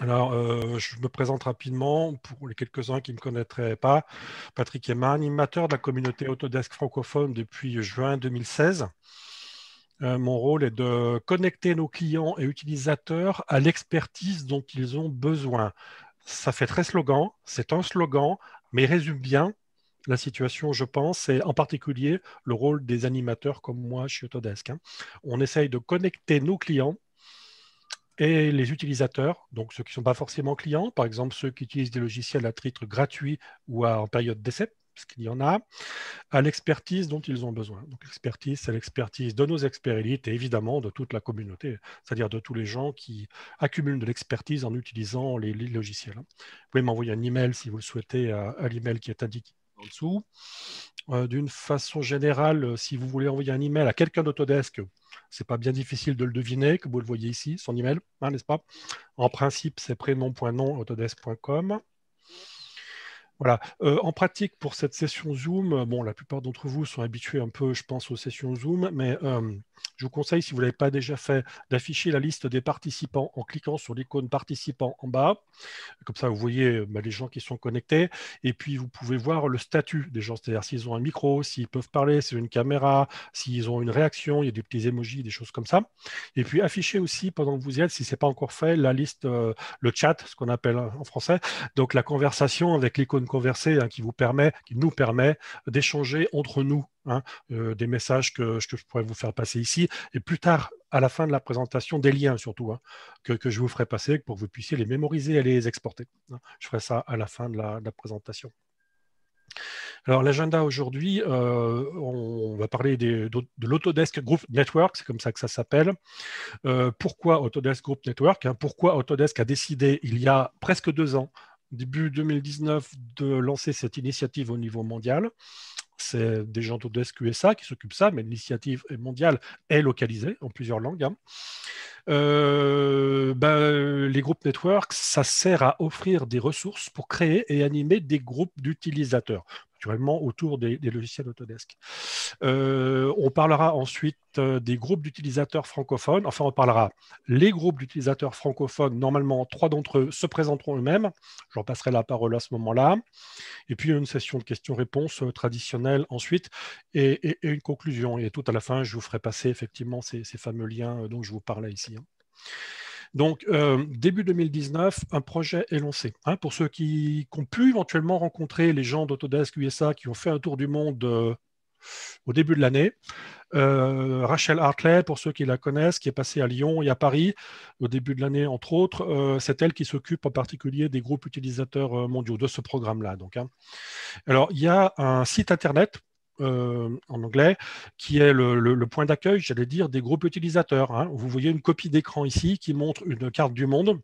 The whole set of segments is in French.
Alors, euh, je me présente rapidement pour les quelques-uns qui ne me connaîtraient pas. Patrick Emma, animateur de la communauté Autodesk francophone depuis juin 2016. Euh, mon rôle est de connecter nos clients et utilisateurs à l'expertise dont ils ont besoin. Ça fait très slogan, c'est un slogan, mais résume bien la situation, je pense, et en particulier le rôle des animateurs comme moi chez Autodesk. Hein. On essaye de connecter nos clients et les utilisateurs, donc ceux qui ne sont pas forcément clients, par exemple ceux qui utilisent des logiciels à titre gratuit ou en période d'essai, parce qu'il y en a, à l'expertise dont ils ont besoin. Donc l'expertise, c'est l'expertise de nos experts élites et évidemment de toute la communauté, c'est-à-dire de tous les gens qui accumulent de l'expertise en utilisant les, logiciels. Vous pouvez m'envoyer un email si vous le souhaitez à, à l'email qui est indiqué en dessous. Euh, d'une façon générale, si vous voulez envoyer un email à quelqu'un d'Autodesk, c'est pas bien difficile de le deviner, que vous le voyez ici, son email, hein, n'est-ce pas En principe, c'est prénom.nom.autodesk.com. Voilà. Euh, en pratique, pour cette session Zoom, euh, bon, la plupart d'entre vous sont habitués un peu, je pense, aux sessions Zoom, mais je vous conseille, si vous ne l'avez pas déjà fait, d'afficher la liste des participants en cliquant sur l'icône participants en bas. Comme ça, vous voyez euh, bah, les gens qui sont connectés. Et puis, vous pouvez voir le statut des gens, c'est-à-dire s'ils ont un micro, s'ils peuvent parler, s'ils ont une caméra, s'ils ont une réaction, il y a des petits émojis, des choses comme ça. Et puis, afficher aussi, pendant que vous y êtes, si ce n'est pas encore fait, la liste, le chat, ce qu'on appelle hein, en français, donc la conversation avec l'icône Hein, qui vous permet, qui nous permet d'échanger entre nous hein, euh, des messages que, je pourrais vous faire passer ici, et plus tard, à la fin de la présentation, des liens surtout, hein, que, je vous ferai passer pour que vous puissiez les mémoriser et les exporter. Je ferai ça à la fin de la, présentation. Alors l'agenda aujourd'hui, euh, on va parler de, l'Autodesk Group Network, c'est comme ça que ça s'appelle. Euh, pourquoi Autodesk Group Network Pourquoi Autodesk a décidé il y a presque deux ans début 2019 de lancer cette initiative au niveau mondial. C'est des gens de USA qui s'occupent ça, mais l'initiative mondiale est localisée en plusieurs langues. Hein. Euh, ben, les groupes networks, ça sert à offrir des ressources pour créer et animer des groupes d'utilisateurs naturellement autour des, logiciels Autodesk. Euh, on parlera ensuite euh, des groupes d'utilisateurs francophones. Enfin, on parlera les groupes d'utilisateurs francophones. Normalement, trois d'entre eux se présenteront eux-mêmes. J'en passerai la parole à ce moment-là. Et puis, une session de questions-réponses euh, traditionnelle ensuite et, une conclusion. Et tout à la fin, je vous ferai passer effectivement ces fameux liens dont je vous parlais ici. Hein. Donc, euh, début 2019, un projet est lancé. Hein, pour ceux qui, ont pu éventuellement rencontrer les gens d'Autodesk USA qui ont fait un tour du monde euh, au début de l'année, euh, Rachel Hartley, pour ceux qui la connaissent, qui est passée à Lyon et à Paris au début de l'année, entre autres, c'est elle qui s'occupe en particulier des groupes utilisateurs mondiaux de ce programme-là. Donc, hein. Alors, il y a un site internet euh, en anglais, qui est le, point d'accueil, j'allais dire, des groupes utilisateurs. Hein. Vous voyez une copie d'écran ici qui montre une carte du monde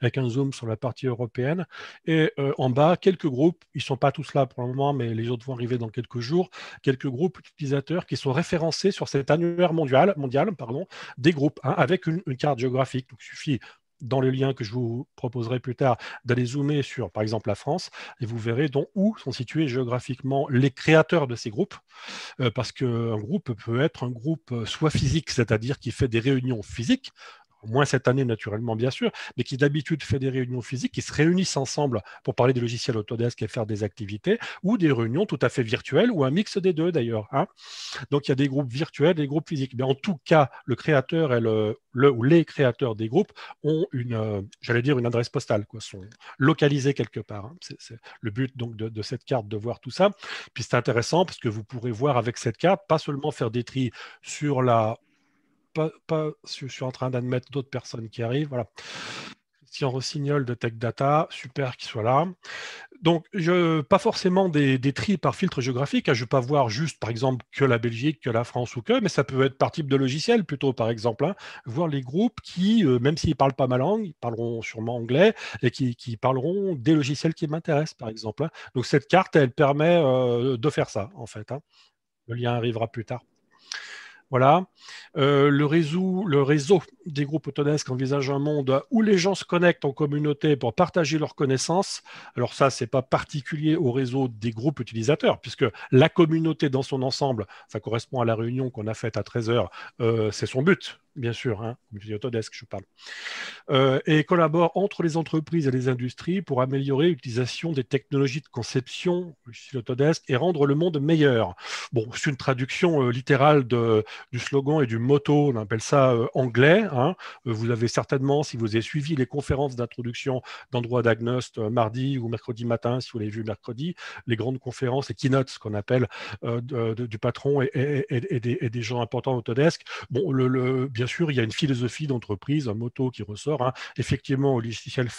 avec un zoom sur la partie européenne. Et euh, en bas, quelques groupes, ils ne sont pas tous là pour le moment, mais les autres vont arriver dans quelques jours, quelques groupes utilisateurs qui sont référencés sur cet annuaire mondial, mondial pardon, des groupes, hein, avec une, une, carte géographique. Donc, il suffit dans le lien que je vous proposerai plus tard, d'aller zoomer sur, par exemple, la France, et vous verrez dont, où sont situés géographiquement les créateurs de ces groupes, euh, parce qu'un groupe peut être un groupe euh, soit physique, c'est-à-dire qui fait des réunions physiques, moins cette année naturellement bien sûr, mais qui d'habitude fait des réunions physiques, qui se réunissent ensemble pour parler des logiciels Autodesk et faire des activités, ou des réunions tout à fait virtuelles, ou un mix des deux d'ailleurs. Hein. Donc il y a des groupes virtuels, des groupes physiques. Mais en tout cas, le créateur et le, ou les créateurs des groupes ont une, euh, j'allais dire, une adresse postale, quoi, sont localisés quelque part. Hein. C'est le but donc de, de, cette carte de voir tout ça. Puis c'est intéressant parce que vous pourrez voir avec cette carte pas seulement faire des tris sur la pas, pas, je suis en train d'admettre d'autres personnes qui arrivent. Voilà. on Rossignol de Tech Data, super qu'ils soit là. Donc, je, pas forcément des, des tri par filtre géographique. Hein, je ne vais pas voir juste, par exemple, que la Belgique, que la France ou que, mais ça peut être par type de logiciel plutôt, par exemple. Hein. voir les groupes qui, euh, même s'ils ne parlent pas ma langue, ils parleront sûrement anglais et qui, parleront des logiciels qui m'intéressent, par exemple. Hein. Donc, cette carte, elle permet euh, de faire ça, en fait. Le lien arrivera plus tard. Voilà. Euh, le, réseau, le réseau des groupes autonomes envisage un monde où les gens se connectent en communauté pour partager leurs connaissances. Alors ça, ce n'est pas particulier au réseau des groupes utilisateurs, puisque la communauté dans son ensemble, ça correspond à la réunion qu'on a faite à 13h, euh, c'est son but bien sûr, hein. comme je dis Autodesk, je parle, euh, et collabore entre les entreprises et les industries pour améliorer l'utilisation des technologies de conception, Autodesk, et rendre le monde meilleur. Bon, c'est une traduction euh, littérale de, du slogan et du motto, on appelle ça euh, anglais. Hein. Vous avez certainement, si vous avez suivi les conférences d'introduction d'endroits Agnost mardi ou mercredi matin, si vous l'avez vu mercredi, les grandes conférences, les keynotes qu'on appelle du patron et, des, gens importants Autodesk, bon, le, le sûr, il y a une philosophie d'entreprise, un motto qui ressort. Hein. Effectivement, Autodesk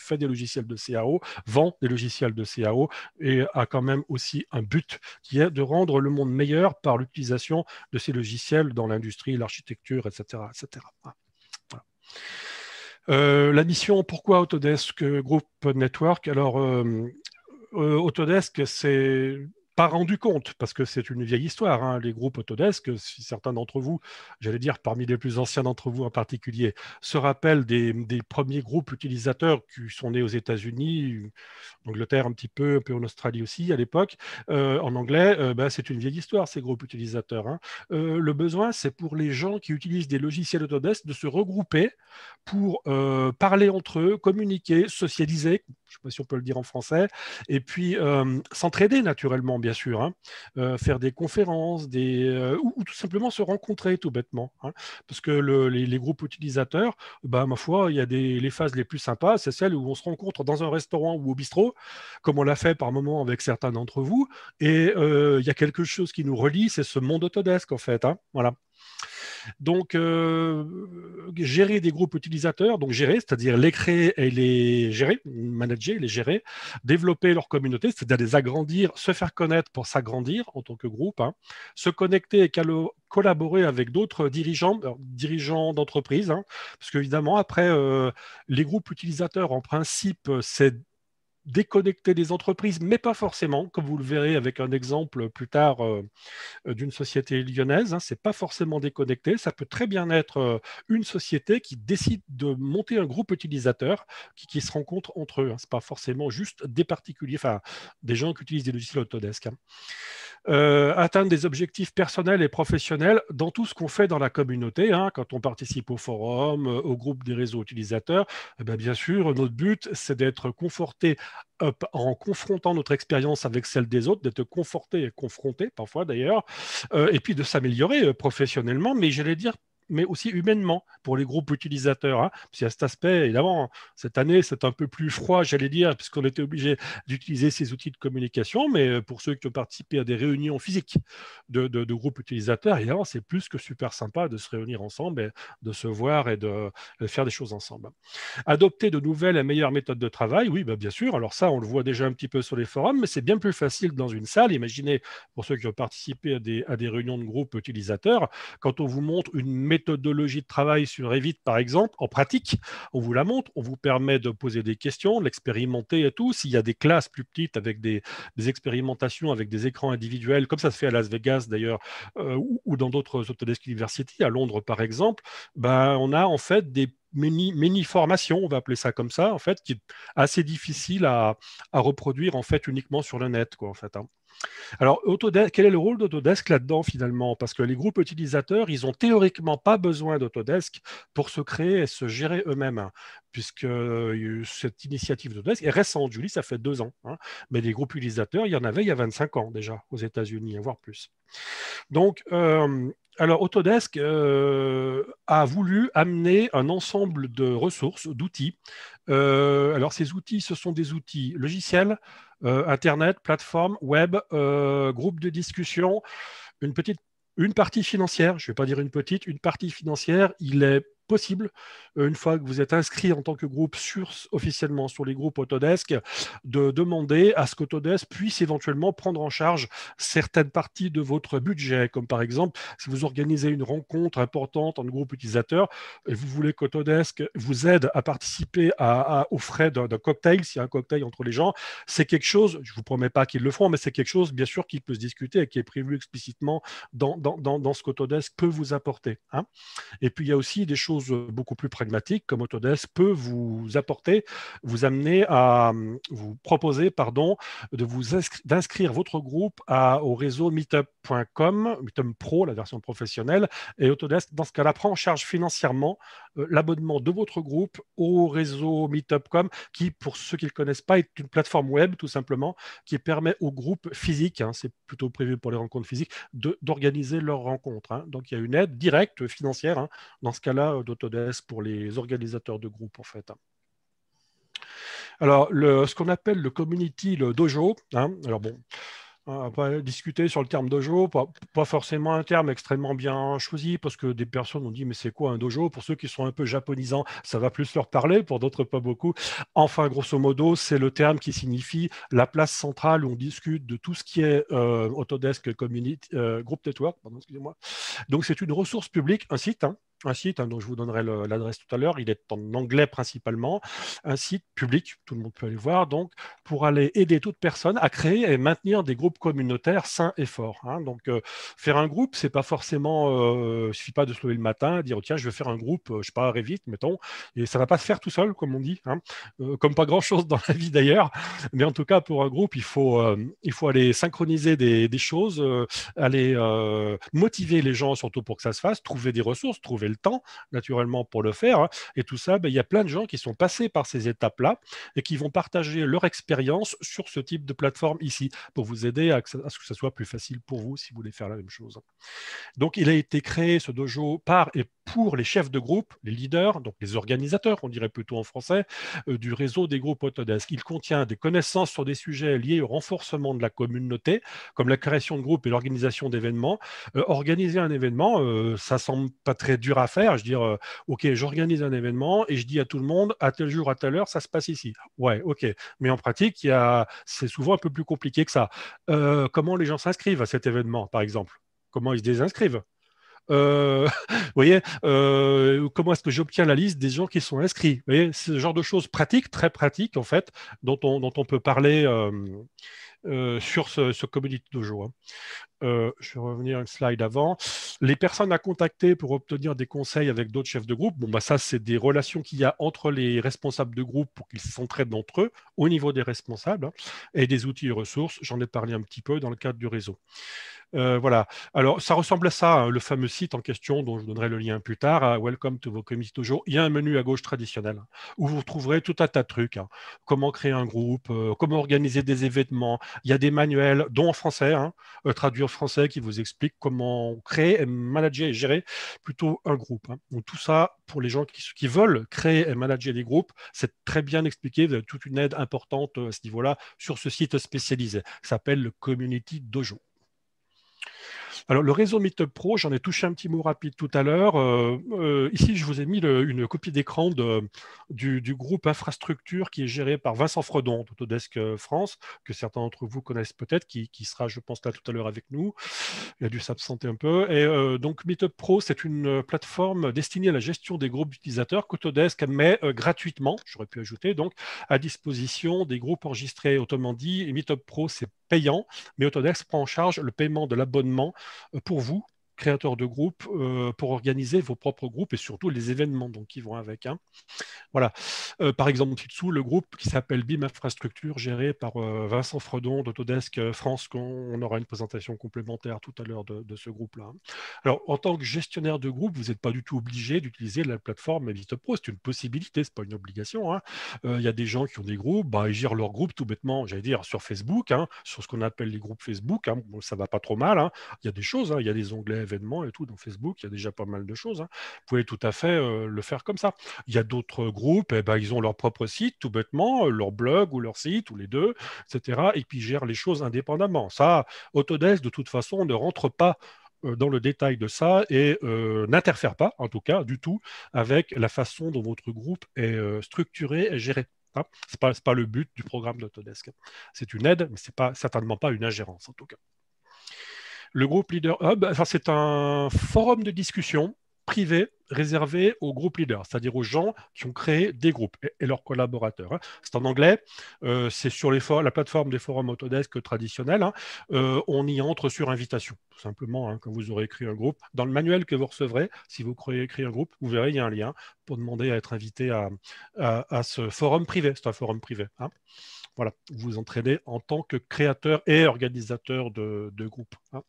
fait des logiciels de CAO, vend des logiciels de CAO et a quand même aussi un but qui est de rendre le monde meilleur par l'utilisation de ces logiciels dans l'industrie, l'architecture, etc. etc. Euh, la mission pourquoi Autodesk Group Network Alors, euh, euh, Autodesk, c'est pas rendu compte, parce que c'est une vieille histoire. Hein. Les groupes Autodesk, si certains d'entre vous, j'allais dire parmi les plus anciens d'entre vous en particulier, se rappellent des, premiers groupes utilisateurs qui sont nés aux États-Unis, en Angleterre un petit peu, un peu en Australie aussi à l'époque, euh, en anglais, euh, ben, c'est une vieille histoire, ces groupes utilisateurs. Hein. Euh, le besoin, c'est pour les gens qui utilisent des logiciels Autodesk de se regrouper pour parler entre eux, communiquer, socialiser, je ne sais pas si on peut le dire en français, et puis euh, s'entraider naturellement, bien sûr, hein. euh, faire des conférences, des, euh, ou, tout simplement se rencontrer tout bêtement, hein. parce que les, groupes utilisateurs, bah, ma foi, il y a les phases les plus sympas, c'est celles où on se rencontre dans un restaurant ou au bistrot, comme on l'a fait par moment avec certains d'entre vous, et il y a quelque chose qui nous relie, c'est ce monde Autodesk en fait, hein. voilà. Donc, euh, gérer des groupes utilisateurs, donc gérer, c'est-à-dire les créer et les gérer, manager, les gérer, développer leur communauté, c'est-à-dire les agrandir, se faire connaître pour s'agrandir en tant que groupe, hein. se connecter et collaborer avec d'autres dirigeants, euh, dirigeants d'entreprise, hein. parce qu'évidemment, après, euh, les groupes utilisateurs, en principe, c'est déconnecter des entreprises, mais pas forcément, comme vous le verrez avec un exemple plus tard euh, euh, d'une société lyonnaise. Hein, c'est pas forcément déconnecté. Ça peut très bien être euh, une société qui décide de monter un groupe utilisateur qui, se rencontre entre eux. Hein. C'est pas forcément juste des particuliers, enfin des gens qui utilisent des logiciels Autodesk. Hein. atteindre des objectifs personnels et professionnels dans tout ce qu'on fait dans la communauté. Hein. quand on participe au forum, au groupe des réseaux utilisateurs, eh ben, bien sûr, notre but, c'est d'être conforté en confrontant notre expérience avec celle des autres, d'être conforté et confronté parfois d'ailleurs, euh, et puis de s'améliorer euh, professionnellement, mais j'allais dire mais aussi humainement pour les groupes utilisateurs. Hein. y a cet aspect, évidemment, cette année, c'est un peu plus froid, j'allais dire, puisqu'on était obligé d'utiliser ces outils de communication, mais euh, pour ceux qui ont participé à des réunions physiques de, groupes utilisateurs, évidemment, c'est plus que super sympa de se réunir ensemble, de se voir et de, faire des choses ensemble. Adopter de nouvelles et meilleures méthodes de travail, oui, bah, bien sûr. Alors ça, on le voit déjà un petit peu sur les forums, mais c'est bien plus facile dans une salle. Imaginez, pour ceux qui ont participé à des, à des réunions de groupes utilisateurs, quand on vous montre une méthode méthodologie de travail sur Revit, par exemple, en pratique, on vous la montre, on vous permet de poser des questions, de l'expérimenter et tout. S'il y a des classes plus petites avec des, expérimentations, avec des écrans individuels, comme ça se fait à Las Vegas d'ailleurs, euh, ou, dans d'autres Autodesk University, à Londres par exemple, ben, on a en fait des mini formations on va appeler ça comme ça, en fait, qui est assez difficile à, reproduire en fait uniquement sur le net, quoi, en fait. Hein. Alors, quel est le rôle d'Autodesk là-dedans finalement Parce que les groupes utilisateurs, ils n'ont théoriquement pas besoin d'Autodesk pour se créer et se gérer eux-mêmes, hein, puisque euh, cette initiative d'Autodesk est récente. Julie, ça fait deux ans. Hein. mais les groupes utilisateurs, il y en avait il y a 25 ans déjà aux États-Unis, hein, voire plus. Donc, euh, alors Autodesk euh, a voulu amener un ensemble de ressources, d'outils. alors ces outils, ce sont des outils logiciels, euh, Internet, plateforme, web, euh, groupe de discussion, une petite une partie financière, je ne vais pas dire une petite, une partie financière, il est possible euh, une fois que vous êtes inscrit en tant que groupe sur, officiellement sur les groupes Autodesk, de demander à ce qu'Autodesk puisse éventuellement prendre en charge certaines parties de votre budget, comme par exemple si vous organisez une rencontre importante en groupe utilisateur et vous voulez qu'Autodesk vous aide à participer à, aux frais d'un cocktail, s'il y a un cocktail entre les gens, c'est quelque chose, je ne vous promets pas qu'ils le feront, mais c'est quelque chose bien sûr qui peut se discuter et qui est prévu explicitement dans, dans, dans, ce qu'Autodesk peut vous apporter. Hein. Et puis il y a aussi des choses euh, beaucoup plus pragmatique comme Autodesk peut vous apporter, vous amener à mm, vous proposer, pardon, de vous d'inscrire votre groupe à, au réseau meetup.com, meetup pro, la version professionnelle, et Autodesk, dans ce cas-là, prend en charge financièrement euh, l'abonnement de votre groupe au réseau meetup.com, qui, pour ceux qui ne le connaissent pas, est une plateforme web, tout simplement, qui permet aux groupes physiques, hein, c'est plutôt prévu pour les rencontres physiques, d'organiser leurs rencontres. Hein. Donc, il y a une aide directe financière, hein. dans ce cas-là, Autodesk pour les organisateurs de groupes, en fait. Alors, le, ce qu'on appelle le community, le dojo, hein, alors bon, on va discuter sur le terme dojo, pas, forcément un terme extrêmement bien choisi, parce que des personnes ont dit mais c'est quoi un dojo Pour ceux qui sont un peu japonisants, ça va plus leur parler, pour d'autres pas beaucoup. Enfin, grosso modo, c'est le terme qui signifie la place centrale où on discute de tout ce qui est euh, Autodesk Community euh, Group Network. Donc c'est une ressource publique, un site. Hein, un site, hein, dont je vous donnerai l'adresse tout à l'heure, il est en anglais principalement, un site public, tout le monde peut aller voir, donc pour aller aider toute personne à créer et maintenir des groupes communautaires sains et forts. Hein. Donc euh, faire un groupe, c'est pas forcément, euh, il suffit pas de se lever le matin, dire tiens je vais faire un groupe, euh, je pars pas, vite, mettons, et ça va pas se faire tout seul, comme on dit, hein. euh, comme pas grand chose dans la vie d'ailleurs, mais en tout cas pour un groupe, il faut, il faut aller synchroniser des, des choses, aller motiver les gens surtout pour que ça se fasse, trouver des ressources, trouver le temps, naturellement, pour le faire. Hein, et tout ça, ben, il y a plein de gens qui sont passés par ces étapes-là et qui vont partager leur expérience sur ce type de plateforme ici pour vous aider à, ce que ce soit plus facile pour vous si vous voulez faire la même chose. Donc, il a été créé, ce dojo, par et pour les chefs de groupe, les leaders, donc les organisateurs, on dirait plutôt en français, euh, du réseau des groupes Autodesk. Il contient des connaissances sur des sujets liés au renforcement de la communauté, comme la création de groupes et l'organisation d'événements. Euh, organiser un événement, euh, ça semble pas très dur à faire. Je veux dire, ok, j'organise un événement et je dis à tout le monde, à tel jour, à telle heure, ça se passe ici. Ouais, ok. Mais en pratique, c'est souvent un peu plus compliqué que ça. comment les gens s'inscrivent à cet événement, par exemple Comment ils se désinscrivent euh, voyez, euh, comment est-ce que j'obtiens la liste des gens qui sont inscrits C'est ce genre de choses pratiques, très pratiques en fait, dont on, peut parler. Euh, sur ce, community dojo. Euh, je vais revenir une slide avant, les personnes à contacter pour obtenir des conseils avec d'autres chefs de groupe, bon, bah, ça, c'est des relations qu'il y a entre les responsables de groupe pour qu'ils s'entraident entre eux au niveau des responsables hein, et des outils et ressources. J'en ai parlé un petit peu dans le cadre du réseau. Euh, voilà. Alors, ça ressemble à ça, hein, le fameux site en question dont je donnerai le lien plus tard, Welcome to Vocomis toujours. Il y a un menu à gauche traditionnel hein, où vous retrouverez tout un tas de trucs. Comment créer un groupe, euh, comment organiser des événements. Il y a des manuels, dont en français, traduire français qui vous explique comment créer, et manager et gérer plutôt un groupe. Hein. Donc tout ça, pour les gens qui, qui, veulent créer et manager des groupes, c'est très bien expliqué. Vous avez toute une aide importante euh, à ce niveau-là sur ce site spécialisé. Ça s'appelle le Community Dojo. Alors, le réseau Meetup Pro, j'en ai touché un petit mot rapide tout à l'heure. Euh, euh, ici, je vous ai mis une copie d'écran du, du, groupe infrastructure qui est géré par Vincent Fredon d'Autodesk euh, France, que certains d'entre vous connaissent peut-être, qui, sera, je pense, là tout à l'heure avec nous. Il a dû s'absenter un peu. Et donc, Meetup Pro, c'est une plateforme destinée à la gestion des groupes d'utilisateurs qu'Autodesk met gratuitement, j'aurais pu ajouter, donc, à disposition des groupes enregistrés. Autrement dit, Meetup Pro, c'est payant, mais Autodex prend en charge le paiement de l'abonnement euh, pour vous créateurs de groupes euh, pour organiser vos propres groupes et surtout les événements donc, qui vont avec. Hein. Voilà. Euh, par exemple, dessous, le groupe qui s'appelle BIM Infrastructure, géré par euh, Vincent Fredon d'Autodesk France, on, aura une présentation complémentaire tout à l'heure de, ce groupe-là. Hein. Alors, en tant que gestionnaire de groupe, vous n'êtes pas du tout obligé d'utiliser la plateforme Evito Pro. C'est une possibilité, ce n'est pas une obligation. Hein. Il y a des gens qui ont des groupes, bah, ils gèrent leur groupe tout bêtement, j'allais dire, sur Facebook, sur ce qu'on appelle les groupes Facebook. ça ne va pas trop mal. Il y a des choses, il y a des onglets événements et tout dans Facebook. Il y a déjà pas mal de choses. Hein. Vous pouvez tout à fait euh, le faire comme ça. Il y a d'autres groupes, eh ben, ils ont leur propre site, tout bêtement, euh, leur blog ou leur site, ou les deux, etc. Et puis ils gèrent les choses indépendamment. Ça, Autodesk, de toute façon, ne rentre pas euh, dans le détail de ça et n'interfère pas, en tout cas, du tout, avec la façon dont votre groupe est structuré et géré. Hein. C'est ce n'est pas, pas, le but du programme d'Autodesk. C'est une aide, mais ce n'est certainement pas une ingérence, en tout cas. Le groupe Leader Hub, c'est un forum de discussion privé réservé aux groupes leaders, c'est-à-dire aux gens qui ont créé des groupes et, leurs collaborateurs. Hein. C'est en anglais, euh, c'est sur la plateforme des forums Autodesk traditionnels. Hein. Euh, on y entre sur invitation, tout simplement, hein, quand vous aurez écrit un groupe. Dans le manuel que vous recevrez, si vous créez un groupe, vous verrez, il y a un lien pour demander à être invité à, à ce forum privé. C'est un forum privé voilà, vous entraînez en tant que créateur et organisateur de, groupes. Hein.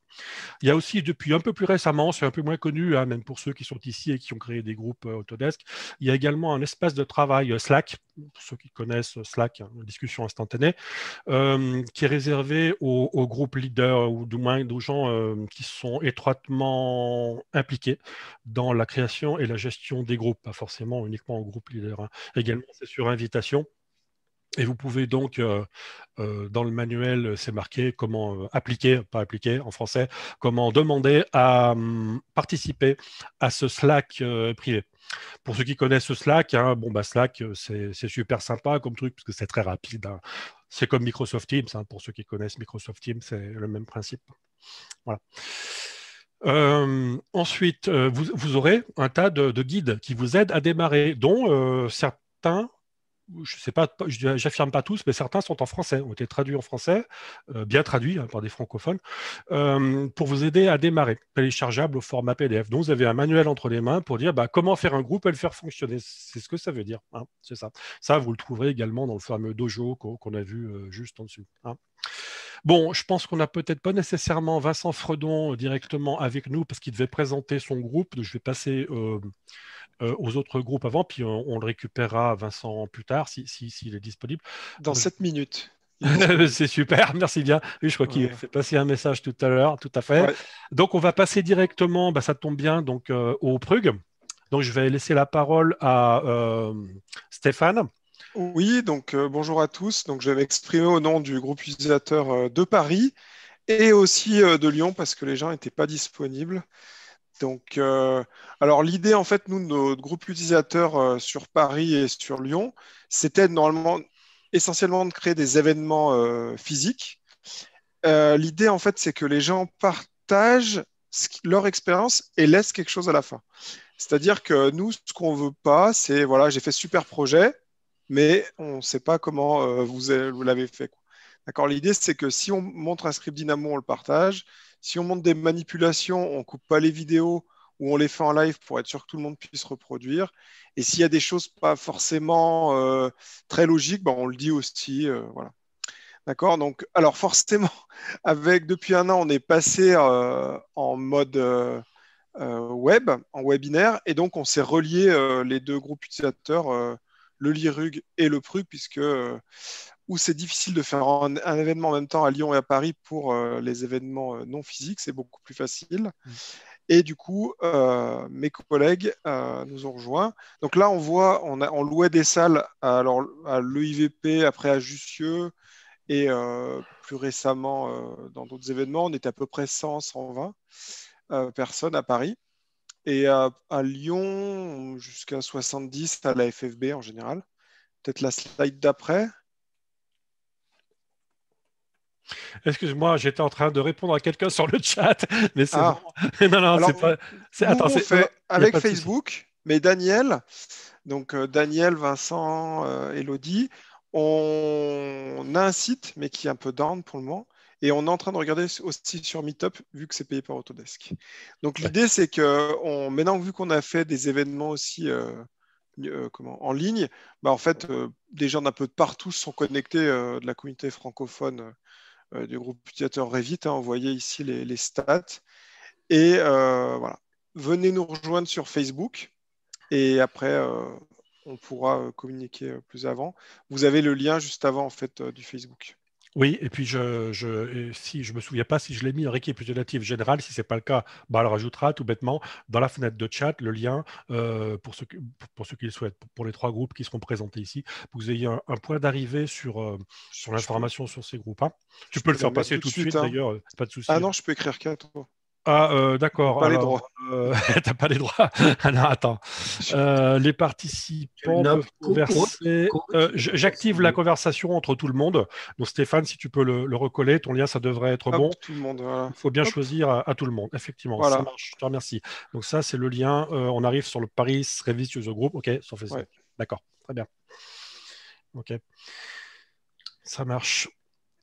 Il y a aussi depuis un peu plus récemment, c'est un peu moins connu, hein, même pour ceux qui sont ici et qui ont créé des groupes euh, Autodesk, il y a également un espace de travail euh, Slack, pour ceux qui connaissent euh, Slack, hein, discussion instantanée, qui est réservé aux, aux, groupes leaders ou du moins aux gens qui sont étroitement impliqués dans la création et la gestion des groupes, pas forcément uniquement aux groupes leaders. Également, c'est sur invitation. Et vous pouvez donc, euh, euh, dans le manuel, euh, c'est marqué comment appliquer, pas appliquer en français, comment demander à hum, participer à ce Slack privé. Pour ceux qui connaissent ce Slack, hein, bon, bah, Slack, c'est super sympa comme truc, parce que c'est très rapide. Hein. C'est comme Microsoft Teams, hein. pour ceux qui connaissent Microsoft Teams, c'est le même principe. ensuite, vous, aurez un tas de, guides qui vous aident à démarrer, dont certains je sais pas, j'affirme pas tous, mais certains sont en français, ont été traduits en français, euh, bien traduits hein, par des francophones, euh, pour vous aider à démarrer, téléchargeable au format PDF. Donc vous avez un manuel entre les mains pour dire bah, comment faire un groupe et le faire fonctionner. C'est ce que ça veut dire, hein, c'est ça. Ça, vous le trouverez également dans le fameux dojo qu'on a vu euh, juste en dessous. Hein. Bon, je pense qu'on n'a peut-être pas nécessairement Vincent Fredon directement avec nous parce qu'il devait présenter son groupe. Je vais passer euh, aux autres groupes avant, puis on, le récupérera Vincent plus tard s'il si, est disponible. Dans 7 minutes. c'est super, merci bien. Oui, je crois qu'il a fait passer un message tout à l'heure, tout à fait. Donc on va passer directement, bah, ça tombe bien, donc euh, au Prug. Donc je vais laisser la parole à euh, Stéphane. Oui, donc bonjour à tous. Donc je vais m'exprimer au nom du groupe utilisateur de Paris et aussi de Lyon parce que les gens n'étaient pas disponibles. Donc, euh, alors l'idée, en fait, nous, notre groupe utilisateur euh, sur Paris et sur Lyon, c'était normalement essentiellement de créer des événements euh, physiques. l'idée, en fait, c'est que les gens partagent leur expérience et laissent quelque chose à la fin. C'est-à-dire que nous, ce qu'on veut pas, c'est voilà, j'ai fait super projet, mais on ne sait pas comment vous, l'avez fait. D'accord. L'idée, c'est que si on montre un script Dynamo, on le partage. Si on monte des manipulations, on ne coupe pas les vidéos ou on les fait en live pour être sûr que tout le monde puisse reproduire. Et s'il y a des choses pas forcément euh, très logiques, ben, on le dit aussi. Euh, voilà. D'accord Donc, alors forcément, avec depuis un an, on est passé euh, en mode web, en webinaire, et donc on s'est relié les deux groupes utilisateurs, le LIRUG et le PRU, puisque où c'est difficile de faire un, événement en même temps à Lyon et à Paris pour euh, les événements euh, non physiques, c'est beaucoup plus facile. Mm. Et du coup, euh, mes collègues nous ont rejoints. Donc là, on voit, on, louait des salles à, alors, à l'EIVP, après à Jussieu, et plus récemment dans d'autres événements. On était à peu près 100, 120 personnes à Paris. Et à Lyon, jusqu'à 70 à la FFB en général. Peut-être la slide d'après. Excuse-moi, j'étais en train de répondre à quelqu'un sur le chat, mais c'est ah. non, c'est pas. fait avec Facebook, mais Daniel, donc euh, Daniel, Vincent, euh, Elodie, on... a un site, mais qui est un peu down pour le moment. Et on est en train de regarder aussi sur Meetup, vu que c'est payé par Autodesk. Donc l'idée, c'est que maintenant, vu qu'on a fait des événements aussi euh, en ligne, bah, en fait, des gens d'un peu de partout sont connectés de la communauté francophone euh, du groupe utilisateur Revit. a hein, vous ici les, les stats. Et euh, voilà. Venez nous rejoindre sur Facebook. Et après, euh, on pourra communiquer plus avant. Vous avez le lien juste avant en fait du Facebook. Oui, et puis je, je, si je me souviens pas si je l'ai mis en récapitulatif général, si c'est pas le cas, bah, elle rajoutera tout bêtement dans la fenêtre de chat le lien euh, pour, ceux, pour ceux qui le souhaitent, pour, les trois groupes qui seront présentés ici. Vous ayez un, point d'arrivée sur, euh, sur l'information sur ces groupes. Hein. Tu peux, le faire passer tout de suite, hein. d'ailleurs, euh, pas de souci. Ah hein. non, je peux écrire qu'à toi. Ah, euh, d'accord. Euh, t'as pas, pas les droits. ah non, attends. Euh, les participants peuvent J'active la conversation entre tout le monde. Donc, Stéphane, si tu peux le, recoller, ton lien, ça devrait être bon. Tout le monde, Il faut bien choisir à, tout le monde. Effectivement, ça marche. Je te remercie. Donc, ça, c'est le lien. on arrive sur le Paris Revis Group. OK, sur Facebook. D'accord. Très bien. OK. Ça marche.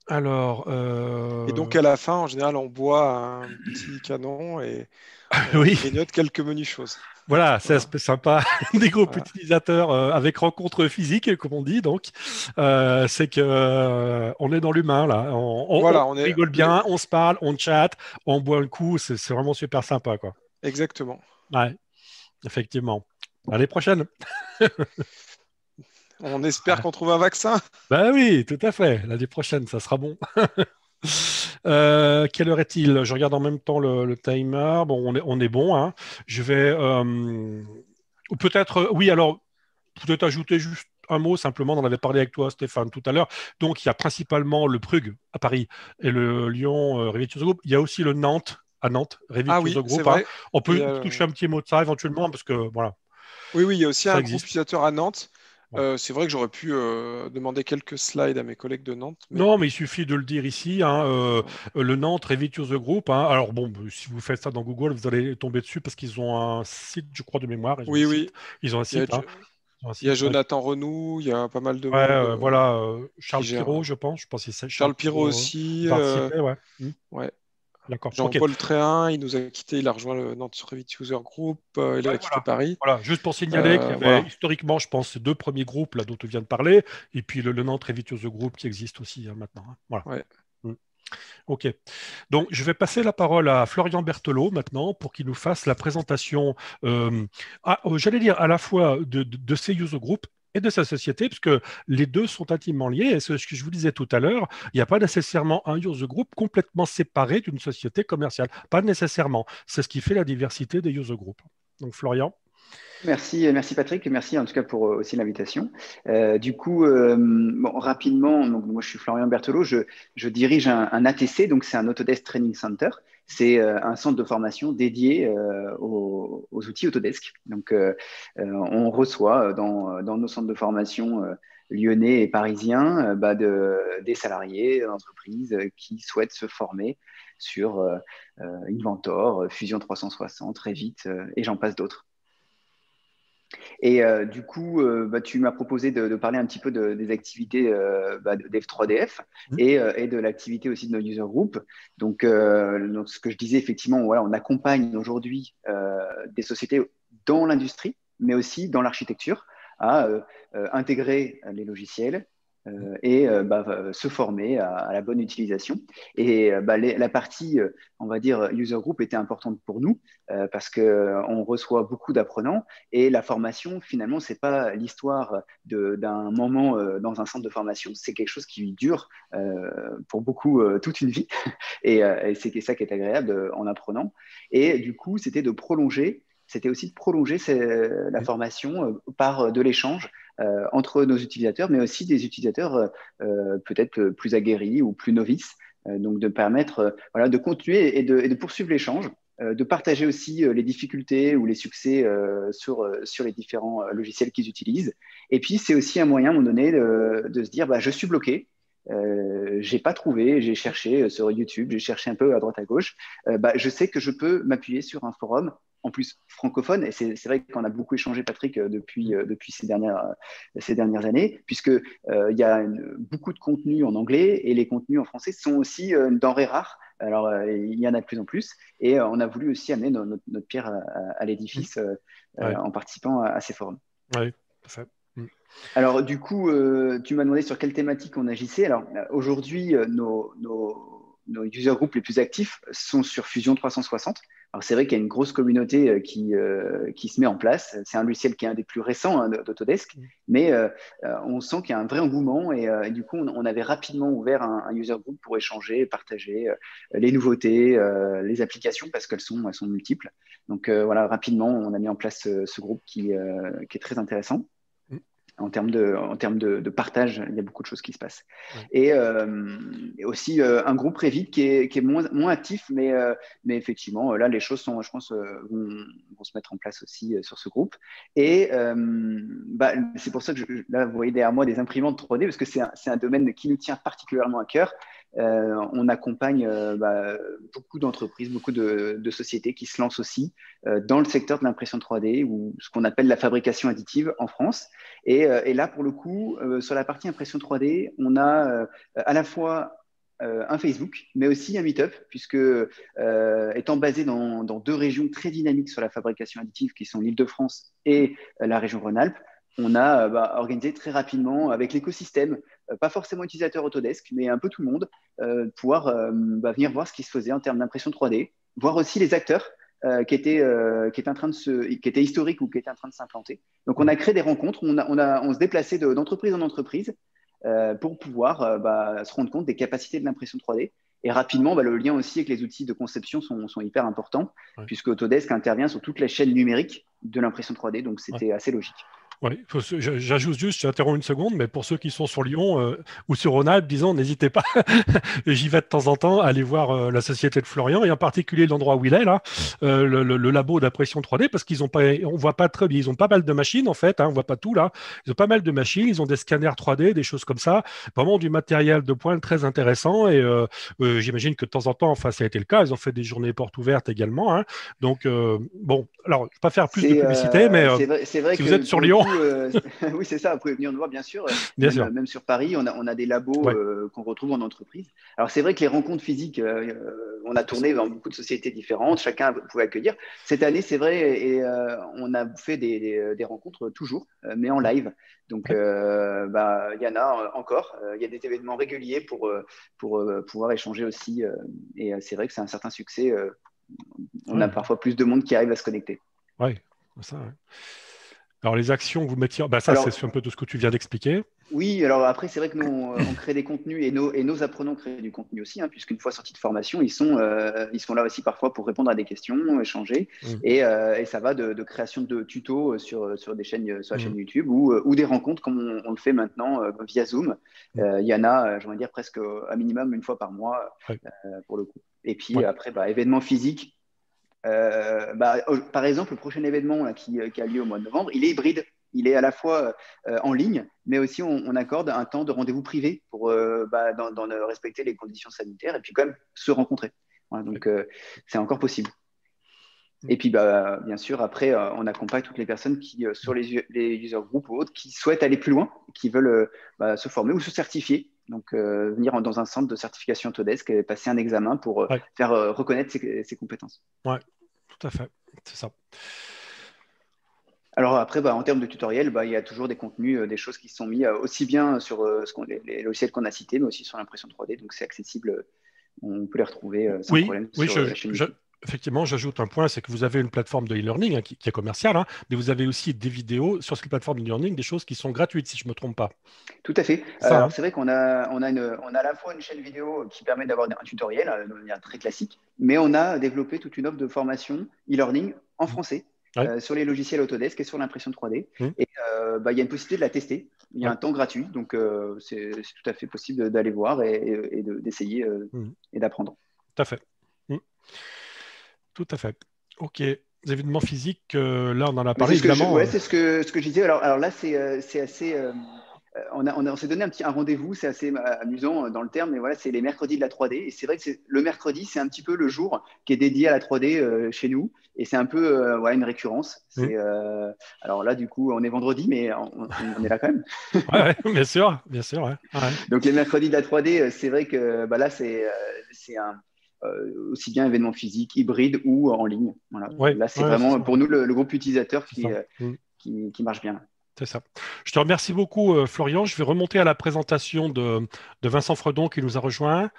Alors. Euh, et donc à la fin, en général, on boit un petit canon et ah, oui quelques menus choses. Voilà, c'est sympa des groupes utilisateurs euh, avec rencontre physique, comme on dit. Donc, euh, c'est que on est dans l'humain là. On, voilà, on, rigole bien, on se parle, on chatte, on boit le coup. C'est vraiment super sympa, quoi. Exactement. Ouais, effectivement. À prochaine. On espère ah. qu'on trouve un vaccin. Ben oui, tout à fait. L'année prochaine, ça sera bon. Euh, quelle heure est-il Je regarde en même temps le, timer. Bon, on est, bon. Hein. Je vais euh, peut-être. Euh, oui, alors peut-être ajouter juste un mot simplement. On avait parlé avec toi, Stéphane, tout à l'heure. Donc, il y a principalement le Prug à Paris et le Lyon Révélation Group. Il y a aussi le Nantes à Nantes Révélation Group. Ah hein. On peut toucher un petit mot de ça éventuellement parce que voilà. Oui, oui, il y a aussi un groupe utilisateur à Nantes. Euh, c'est vrai que j'aurais pu euh, demander quelques slides à mes collègues de Nantes. Non, mais il suffit de le dire ici. Hein, euh, le Nantes Revitus the Group. Hein. alors bon, bah, si vous faites ça dans Google, vous allez tomber dessus parce qu'ils ont un site, je crois, de mémoire. oui, oui. ils ont un site. Il y a, hein. Jonathan Renou, il y a pas mal de. voilà, Charles Pirot, je pense. Je pense Charles, Charles Pirot aussi. Oui, Jean-Paul Tréin, il nous a quitté, il a rejoint le Nantes Revit User Group, euh, il a quitté Paris. Voilà, juste pour signaler euh, qu'il y avait historiquement, je pense, deux premiers groupes là, dont on vient de parler, et puis le, Nantes Revit User Group qui existe aussi hein, maintenant. Hein. Voilà. Mm. Ok. Donc, je vais passer la parole à Florian Berthelot maintenant pour qu'il nous fasse la présentation, euh, j'allais dire à la fois de, de, ces user Group et de sa société, puisque les deux sont intimement liés. Et ce que je vous disais tout à l'heure, il n'y a pas nécessairement un user group complètement séparé d'une société commerciale. Pas nécessairement. C'est ce qui fait la diversité des user groups. Donc Florian. Merci, euh, merci Patrick, merci en tout cas pour euh, aussi l'invitation. Euh, du coup, rapidement, donc moi je suis Florian Berthelot, je, dirige un, un ATC, donc c'est un Autodesk Training Center, c'est euh, un centre de formation dédié euh, aux, outils Autodesk. Donc, euh, on reçoit dans, nos centres de formation lyonnais et parisiens bah, des salariés d'entreprises qui souhaitent se former sur Inventor, Fusion 360, Revit et j'en passe d'autres. Et euh, du coup, euh, bah, tu m'as proposé de, parler un petit peu des activités def 3 df et, de l'activité aussi de nos user groups. Donc, euh, ce que je disais, effectivement, on accompagne aujourd'hui des sociétés dans l'industrie, mais aussi dans l'architecture à intégrer les logiciels, euh, et euh, bah, euh, se former à, la bonne utilisation. Et bah, la partie, on va dire, user group était importante pour nous parce qu'on reçoit beaucoup d'apprenants et la formation, finalement, ce n'est pas l'histoire d'un moment dans un centre de formation, c'est quelque chose qui dure pour beaucoup toute une vie et, et c'est ça qui est agréable en apprenant. Et du coup, c'était de prolonger c'était aussi de prolonger la mmh. formation par de l'échange euh, entre nos utilisateurs, mais aussi des utilisateurs euh, euh, peut-être plus aguerris ou plus novices. donc de permettre de continuer et de, de poursuivre l'échange de partager aussi les difficultés ou les succès sur, sur les différents logiciels qu'ils utilisent. Et puis, c'est aussi un moyen, à un moment donné, de, se dire, bah, je suis bloqué, j'ai pas trouvé, j'ai cherché sur YouTube, j'ai cherché un peu à droite à gauche. Bah, je sais que je peux m'appuyer sur un forum en plus francophone. Et c'est vrai qu'on a beaucoup échangé, Patrick, euh, depuis, euh, depuis ces, dernières, euh, ces dernières années, puisqu'il il y a beaucoup de contenus en anglais et les contenus en français sont aussi une denrée rare. Alors, il y en a de plus en plus. Et on a voulu aussi amener notre, pierre à, l'édifice en participant à, ces forums. Oui, parfait. Mm. Alors, du coup, tu m'as demandé sur quelle thématique on agissait. Alors, aujourd'hui, nos, nos nos user groups les plus actifs sont sur Fusion 360, alors c'est vrai qu'il y a une grosse communauté euh, qui, euh, qui se met en place. C'est un logiciel qui est un des plus récents hein, d'Autodesk, mm. mais euh, on sent qu'il y a un vrai engouement et, du coup on, avait rapidement ouvert un, user group pour échanger, partager les nouveautés, les applications parce qu'elles sont, multiples. Donc voilà, rapidement on a mis en place ce, groupe qui est très intéressant en termes de, en termes de, partage, il y a beaucoup de choses qui se passent. Euh, et, aussi euh, un groupe Revit qui est, qui est moins, moins actif, mais, euh, mais effectivement, là, les choses sont, je pense, vont, se mettre en place aussi sur ce groupe. Et bah, c'est pour ça que je, là, vous voyez derrière moi des imprimantes 3D, parce que c'est un, un, domaine qui nous tient particulièrement à cœur. Euh, on accompagne euh, bah, beaucoup d'entreprises, beaucoup de, sociétés qui se lancent aussi euh, dans le secteur de l'impression 3D ou ce qu'on appelle la fabrication additive en France. Et, là, pour le coup, sur la partie impression 3D, on a à la fois un Facebook, mais aussi un Meetup, puisque étant basé dans, dans, deux régions très dynamiques sur la fabrication additive, qui sont l'Île-de-France et la région Rhône-Alpes, on a euh, bah, organisé très rapidement avec l'écosystème, euh, pas forcément utilisateur Autodesk, mais un peu tout le monde, euh, pouvoir euh, bah, venir voir ce qui se faisait en termes d'impression 3D, voir aussi les acteurs qui, étaient, qui, historiques ou qui étaient en train de s'implanter. Donc on a créé des rencontres, on, se déplaçait d'entreprise en entreprise pour pouvoir bah, se rendre compte des capacités de l'impression 3D. Et rapidement, le lien aussi avec les outils de conception sont, hyper importants, puisque Autodesk intervient sur toute la chaîne numérique de l'impression 3D, donc c'était assez logique. Oui, j'ajoute juste, j'interromps une seconde, mais pour ceux qui sont sur Lyon euh, ou sur Rhône-Alpes, disons, n'hésitez pas, j'y vais de temps en temps, aller voir euh, la société de Florian, et en particulier l'endroit où il est, là, euh, le, labo d'impression 3D, parce qu'ils ont pas, on voit pas très bien, ils ont pas mal de machines, en fait, hein, on voit pas tout, là, ils ont pas mal de machines, ils ont des scanners 3D, des choses comme ça, vraiment du matériel de pointe très intéressant, et j'imagine que de temps en temps, enfin, ça a été le cas, ils ont fait des journées portes ouvertes également, hein. donc, bon, alors, je vais pas faire plus de publicité, mais si vous êtes sur Lyon, euh, oui, c'est ça. Vous pouvez venir nous voir, bien sûr. Euh, euh, même, sur Paris, on a, des labos qu'on retrouve en entreprise. Alors, c'est vrai que les rencontres physiques, on a tourné dans beaucoup de sociétés différentes. Chacun pouvait accueillir. Cette année, c'est vrai, et on a fait des, rencontres toujours, mais en live. Donc, bah, il y en a encore. Il y a des événements réguliers pour, pour pouvoir échanger aussi. et c'est vrai que c'est un certain succès. on a parfois plus de monde qui arrive à se connecter. Oui, ça. Alors les actions vous mettez... bah, ça c'est un peu tout ce que tu viens d'expliquer. Oui, alors après c'est vrai que nous on, crée des contenus et nos, et nos apprenants créent du contenu aussi, hein, puisqu'une fois sortis de formation, ils sont, euh, ils sont là aussi parfois pour répondre à des questions, échanger, mmh. euh, et, ça va de, création de tutos euh, sur, sur des chaînes, sur la mmh. chaîne YouTube ou, des rencontres comme on, le fait maintenant via Zoom. Mmh. Il y en a, j'aimerais dire presque un minimum une fois par mois pour le coup. Et puis après, bah, événements physiques, euh, bah, par exemple, le prochain événement euh, qui, a lieu au mois de novembre, il est hybride. Il est à la fois euh, en ligne, mais aussi on, accorde un temps de rendez-vous privé pour bah, dans, respecter les conditions sanitaires et puis quand même se rencontrer. donc c'est encore possible. Et puis, bah, bien sûr, après, on accompagne toutes les personnes qui, sur les, les, user groups ou autres, qui souhaitent aller plus loin, qui veulent bah, se former ou se certifier. Donc, venir dans un centre de certification Autodesk et passer un examen pour faire reconnaître ses, ses compétences. Ouais tout à fait, c'est ça. Alors après, bah, en termes de tutoriel, bah, il y a toujours des contenus, euh, des choses qui sont mis euh, aussi bien sur euh, ce qu'on, les, logiciels qu'on a cités, mais aussi sur l'impression 3D. Donc c'est accessible, on peut les retrouver sans problème. sur la chaîne je, effectivement, j'ajoute un point, c'est que vous avez une plateforme de e-learning hein, qui, est commerciale, hein, mais vous avez aussi des vidéos sur cette plateforme de e-learning, des choses qui sont gratuites, si je ne me trompe pas. Tout à fait. Hein. c'est vrai qu'on a, on a, à la fois une chaîne vidéo qui permet d'avoir un tutoriel de manière très classique, mais on a développé toute une offre de formation e-learning en français. Mmh. Euh, sur les logiciels Autodesk et sur l'impression 3D. Mmh. Et euh, bah, il y a une possibilité de la tester. Il y a un temps gratuit, donc euh, c'est tout à fait possible d'aller voir et, d'essayer mmh. et d'apprendre. Tout à fait. Tout à fait. OK. Les événements physiques, euh, là, on en a parlé. C'est ce, ouais, euh. ce, que, ce que je disais. Alors, alors là, c'est euh, assez. on, s'est donné un petit un rendez-vous, c'est assez amusant dans le terme, mais voilà, c'est les mercredis de la 3D. Et c'est vrai que le mercredi, c'est un petit peu le jour qui est dédié à la 3D chez nous. Et c'est un peu ouais, une récurrence. alors là, du coup, on est vendredi, mais on, est là quand même. Oui, bien sûr, bien sûr. Donc les mercredis de la 3D, c'est vrai que bah, là, c'est un euh, aussi bien événements physiques, hybrides ou euh, en ligne. Voilà. Là, c'est vraiment pour nous le, groupe utilisateur euh, mm. qui, qui, marche bien. C'est ça. Je te remercie beaucoup, Florian. Je vais remonter à la présentation de, de Vincent Fredon qui nous a rejoint.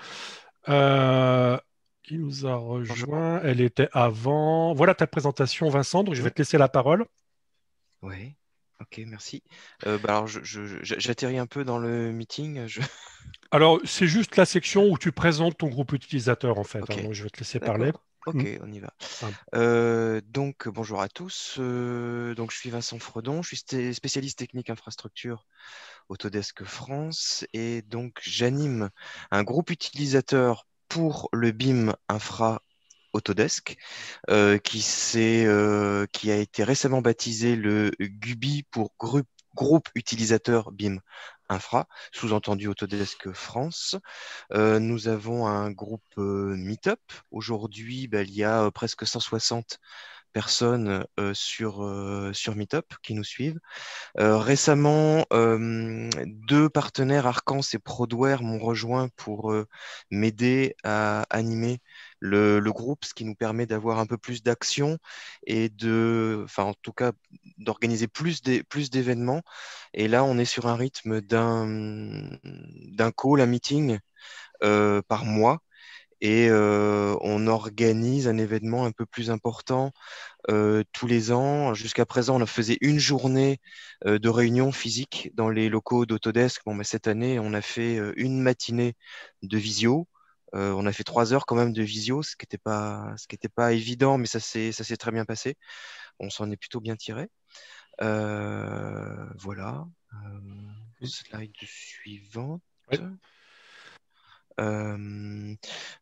qui nous a rejoint. Elle était avant. Voilà ta présentation, Vincent. Donc, je vais te laisser la parole. Oui. Ok, merci. Bah, alors, j'atterris un peu dans le meeting. Alors, c'est juste la section où tu présentes ton groupe utilisateur, en fait. Hein, je vais te laisser parler. Ok, mm. on y va. Ah. Euh, donc, bonjour à tous. Euh, donc, je suis Vincent Fredon, je suis spécialiste technique infrastructure Autodesk France. Et donc, j'anime un groupe utilisateur pour le BIM Infra Autodesk, euh, qui, qui a été récemment baptisé le GUBI pour Groupe, groupe Utilisateur BIM Infra, sous-entendu Autodesk France. Euh, nous avons un groupe euh, Meetup. Aujourd'hui, bah, il y a euh, presque 160 personnes sur, sur Meetup qui nous suivent. récemment, deux partenaires, Arcance et Prodware, m'ont rejoint pour m'aider à animer le, groupe, ce qui nous permet d'avoir un peu plus d'action et de, enfin en tout cas, d'organiser plus d'événements. Et là, on est sur un rythme d'un call, un meeting euh, par mois et euh, on organise un événement un peu plus important euh, tous les ans. Jusqu'à présent, on faisait une journée de réunion physique dans les locaux d'Autodesk. Bon, mais cette année, on a fait une matinée de visio on a fait trois heures quand même de visio, ce qui n'était pas, ce qui était pas évident, mais ça s'est, ça s'est très bien passé. On s'en est plutôt bien tiré. voilà. slide suivante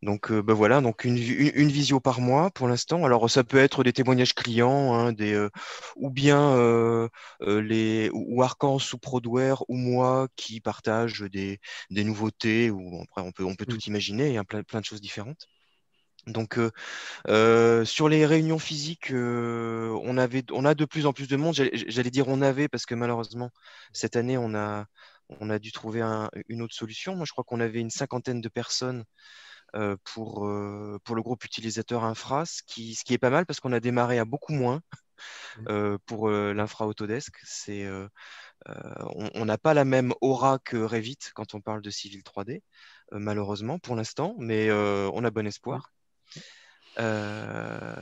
donc bah, voilà, donc une, une, visio par mois pour l'instant. Alors ça peut être des témoignages clients, hein, des, ou bien les ou Arkans ou Prodware ou moi qui partage des, nouveautés, ou après on peut, on peut mmh. tout imaginer, il hein, y plein, plein de choses différentes. Donc sur les réunions physiques, on, avait, on a de plus en plus de monde. J'allais dire on avait parce que malheureusement cette année on a on a dû trouver une autre solution. Moi, je crois qu'on avait une cinquantaine de personnes euh, pour, euh, pour le groupe utilisateur infra, ce qui, est pas mal parce qu'on a démarré à beaucoup moins. Mmh. Euh, pour l'infra Autodesk, c'est on n'a pas la même aura que Revit quand on parle de Civil 3D, malheureusement pour l'instant, mais on a bon espoir. Euh,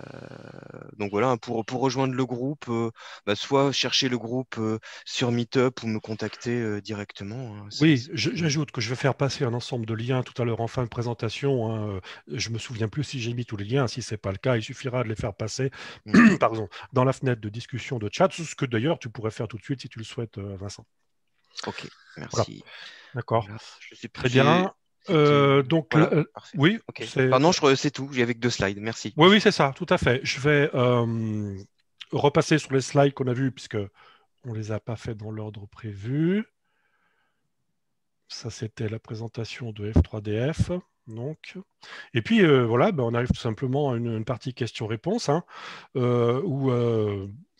donc voilà, hein, pour, rejoindre le groupe, euh, bah, soit chercher le groupe euh, sur Meetup ou me contacter directement. Hein, oui, j'ajoute que je vais faire passer un ensemble de liens tout à l'heure en fin de présentation. Hein, je me souviens plus si j'ai mis tous les liens. Si ce n'est pas le cas, il suffira de les faire passer mmh. pardon, dans la fenêtre de discussion de chat, ce que d'ailleurs tu pourrais faire tout de suite si tu le souhaites, Vincent. Ok, merci. D'accord. Très bien. Euh, donc, euh, oui. Okay. Pardon, c'est tout. J'ai avec deux slides. Merci. Oui, oui, c'est ça, tout à fait. Je vais euh, repasser sur les slides qu'on a vus puisque on les a pas fait dans l'ordre prévu. Ça, c'était la présentation de F3DF. Donc, et puis voilà, ben, on arrive tout simplement à une, partie questions-réponses hein, où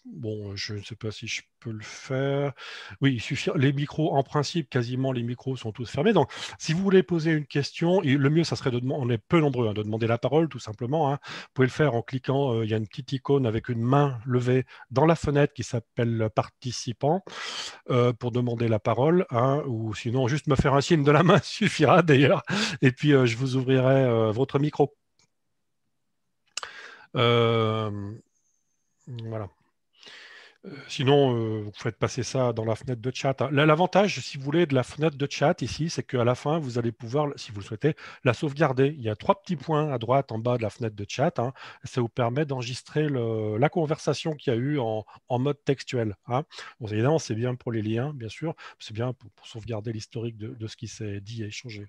Bon, je ne sais pas si je peux le faire. Oui, il suffit. Les micros, en principe, quasiment les micros sont tous fermés. Donc, si vous voulez poser une question, le mieux, ça serait de demander, on est peu nombreux, hein, de demander la parole, tout simplement. Hein. Vous pouvez le faire en cliquant, euh, il y a une petite icône avec une main levée dans la fenêtre qui s'appelle participant euh, pour demander la parole. Hein, ou sinon, juste me faire un signe de la main suffira d'ailleurs. Et puis, euh, je vous ouvrirai votre micro. voilà. Sinon, euh, vous faites passer ça dans la fenêtre de chat. Hein. L'avantage, si vous voulez, de la fenêtre de chat ici, c'est qu'à la fin, vous allez pouvoir, si vous le souhaitez, la sauvegarder. Il y a trois petits points à droite en bas de la fenêtre de chat. Hein. Ça vous permet d'enregistrer la conversation qu'il y a eu en, mode textuel. Hein. évidemment, c'est bien pour les liens, bien sûr. C'est bien pour, sauvegarder l'historique de, ce qui s'est dit et échangé.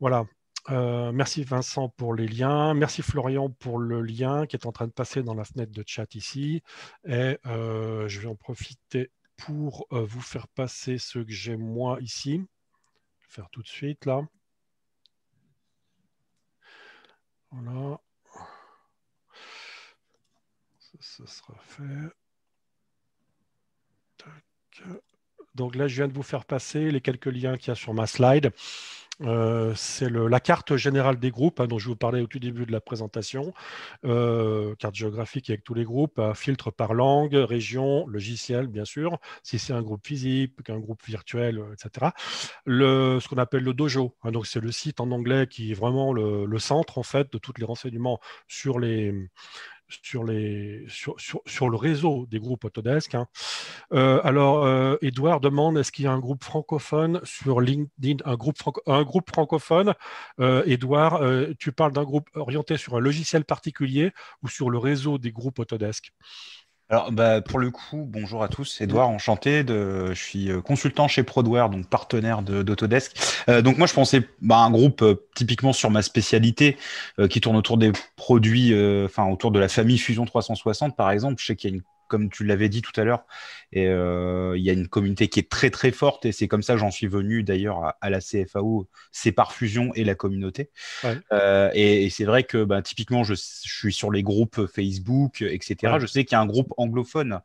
Voilà. Euh, merci Vincent pour les liens. Merci Florian pour le lien qui est en train de passer dans la fenêtre de chat ici. Et euh, je vais en profiter pour euh, vous faire passer ce que j'ai moi ici. Je vais faire tout de suite là. Voilà. Ça, sera fait. Donc là, je viens de vous faire passer les quelques liens qu'il y a sur ma slide. Euh, c'est la carte générale des groupes hein, dont je vous parlais au tout début de la présentation, euh, carte géographique avec tous les groupes, hein, filtre par langue, région, logiciel bien sûr, si c'est un groupe physique, un groupe virtuel, euh, etc. Le, ce qu'on appelle le dojo, hein, c'est le site en anglais qui est vraiment le, centre en fait de tous les renseignements sur les, sur, le réseau des groupes Autodesk. Hein. Euh, alors, Edouard euh, demande est-ce qu'il y a un groupe francophone sur LinkedIn Un groupe, francophone Edouard, euh, tu parles d'un groupe orienté sur un logiciel particulier ou sur le réseau des groupes Autodesk alors, bah, pour le coup, bonjour à tous. Edouard, enchanté. De... Je suis euh, consultant chez Prodware, donc partenaire d'Autodesk. euh, donc, moi, je pensais bah, un groupe euh, typiquement sur ma spécialité euh, qui tourne autour des produits, enfin, autour de la famille Fusion 360, par exemple. Je sais qu'il y a une comme tu l'avais dit tout à l'heure, euh, il y a une communauté qui est très très forte et c'est comme ça que j'en suis venu d'ailleurs à, la CFAO, c'est par fusion et la communauté. Euh, et, c'est vrai que bah, typiquement, je, suis sur les groupes Facebook, etc. Je sais qu'il y a un groupe anglophone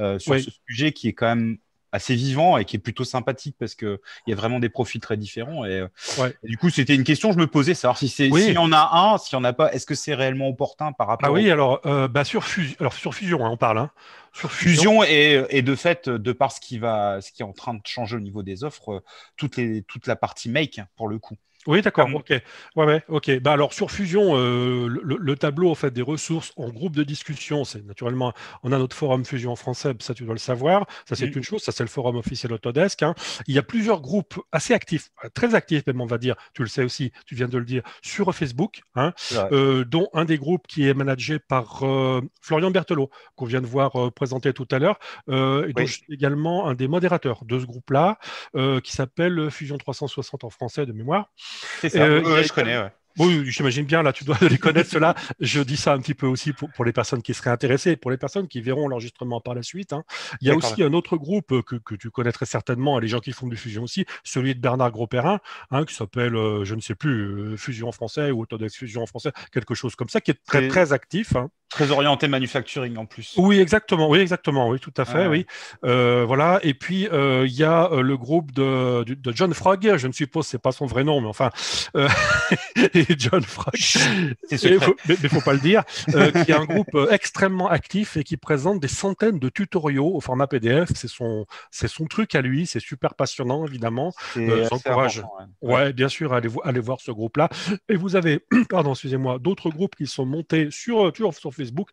euh, sur ce sujet qui est quand même assez vivant et qui est plutôt sympathique parce que il y a vraiment des profils très différents. Et, euh, du coup, c'était une question que je me posais, savoir si c'est, s'il y en a un, s'il y en a pas, est-ce que c'est réellement opportun par rapport. Ah oui, alors, euh, bah sur fusion, alors sur fusion, hein, on parle. Hein. Sur fusion, et, de fait, de par ce qui va, ce qui est en train de changer au niveau des offres, euh, toute la partie make pour le coup. Oui, d'accord. Ok. Ouais, ouais, ok. Bah alors sur Fusion, euh, le, tableau en fait des ressources en groupe de discussion, c'est naturellement on a notre forum Fusion en français, ça tu dois le savoir. Ça c'est une chose, ça c'est le forum officiel Autodesk. Hein. Il y a plusieurs groupes assez actifs, euh, très actifs même on va dire. Tu le sais aussi, tu viens de le dire sur Facebook, hein, euh, dont un des groupes qui est managé par Florian Berthelot qu'on vient de voir présenter tout à l'heure, et dont je suis également un des modérateurs de ce groupe-là, qui s'appelle Fusion 360 en français de mémoire. C'est ça, euh, je connais, oui. Oui, j'imagine bien, là, tu dois les connaître, cela. Je dis ça un petit peu aussi pour, les personnes qui seraient intéressées, pour les personnes qui verront l'enregistrement par la suite. Hein. Il y a aussi un autre groupe que, tu connaîtrais certainement, et les gens qui font du fusion aussi, celui de Bernard Grosperrin, hein, qui s'appelle, euh, je ne sais plus, euh, Fusion en français ou Autodex Fusion en français, quelque chose comme ça, qui est très, très actif. Hein. Très orienté manufacturing en plus. Oui, exactement. Oui, exactement. Oui, tout à fait. Ah oui. Euh, voilà. Et puis euh, il y a euh, le groupe de, John Frog. Je ne suppose c'est pas son vrai nom, mais enfin John Frog. Il faut, mais, faut pas le dire. qui est un groupe extrêmement actif et qui présente des centaines de tutoriaux au format PDF. C'est son c'est son truc à lui. C'est super passionnant évidemment. J'encourage. Ouais. ouais. bien sûr. Allez, allez voir ce groupe là. Et vous avez pardon, excusez-moi, d'autres groupes qui sont montés sur sur, sur Facebook Facebook,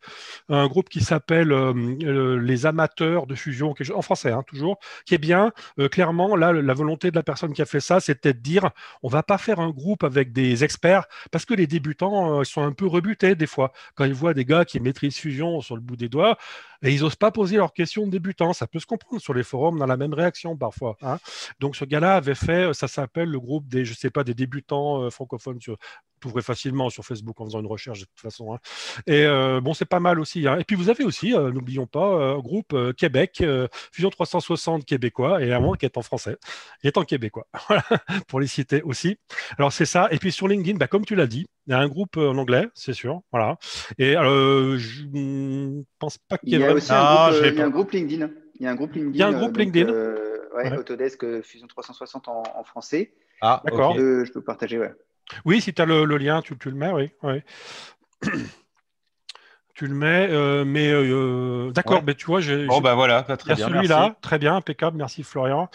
un groupe qui s'appelle euh, les amateurs de fusion, en français hein, toujours, qui est bien. Euh, clairement, là, la volonté de la personne qui a fait ça, c'était de dire, on va pas faire un groupe avec des experts, parce que les débutants euh, sont un peu rebutés des fois. Quand ils voient des gars qui maîtrisent fusion sur le bout des doigts, et ils n'osent pas poser leurs questions de débutants. Ça peut se comprendre sur les forums, dans la même réaction parfois. Hein? Donc ce gars-là avait fait, ça s'appelle le groupe des, je sais pas, des débutants euh, francophones sur trouverez facilement sur Facebook en faisant une recherche de toute façon. Hein. Et euh, bon, c'est pas mal aussi. Hein. Et puis vous avez aussi, euh, n'oublions pas, groupe Québec, Fusion 360 québécois, et à moins qui est en français, il est en québécois, pour les citer aussi. Alors c'est ça. Et puis sur LinkedIn, bah, comme tu l'as dit, il y a un groupe euh, en anglais, c'est sûr. Voilà. Et euh, je pense pas qu'il y ait Il y a, ah, un, euh, groupe, LinkedIn. Il y a un groupe LinkedIn. Autodesk Fusion 360 en, français. Ah, d'accord. Je peux partager, ouais. Oui, si tu as le, lien, tu, le mets, oui. tu le mets, mais d'accord, mais tu vois, j'ai. bah voilà, bah, très bien. Celui-là, très bien, impeccable, merci Florian.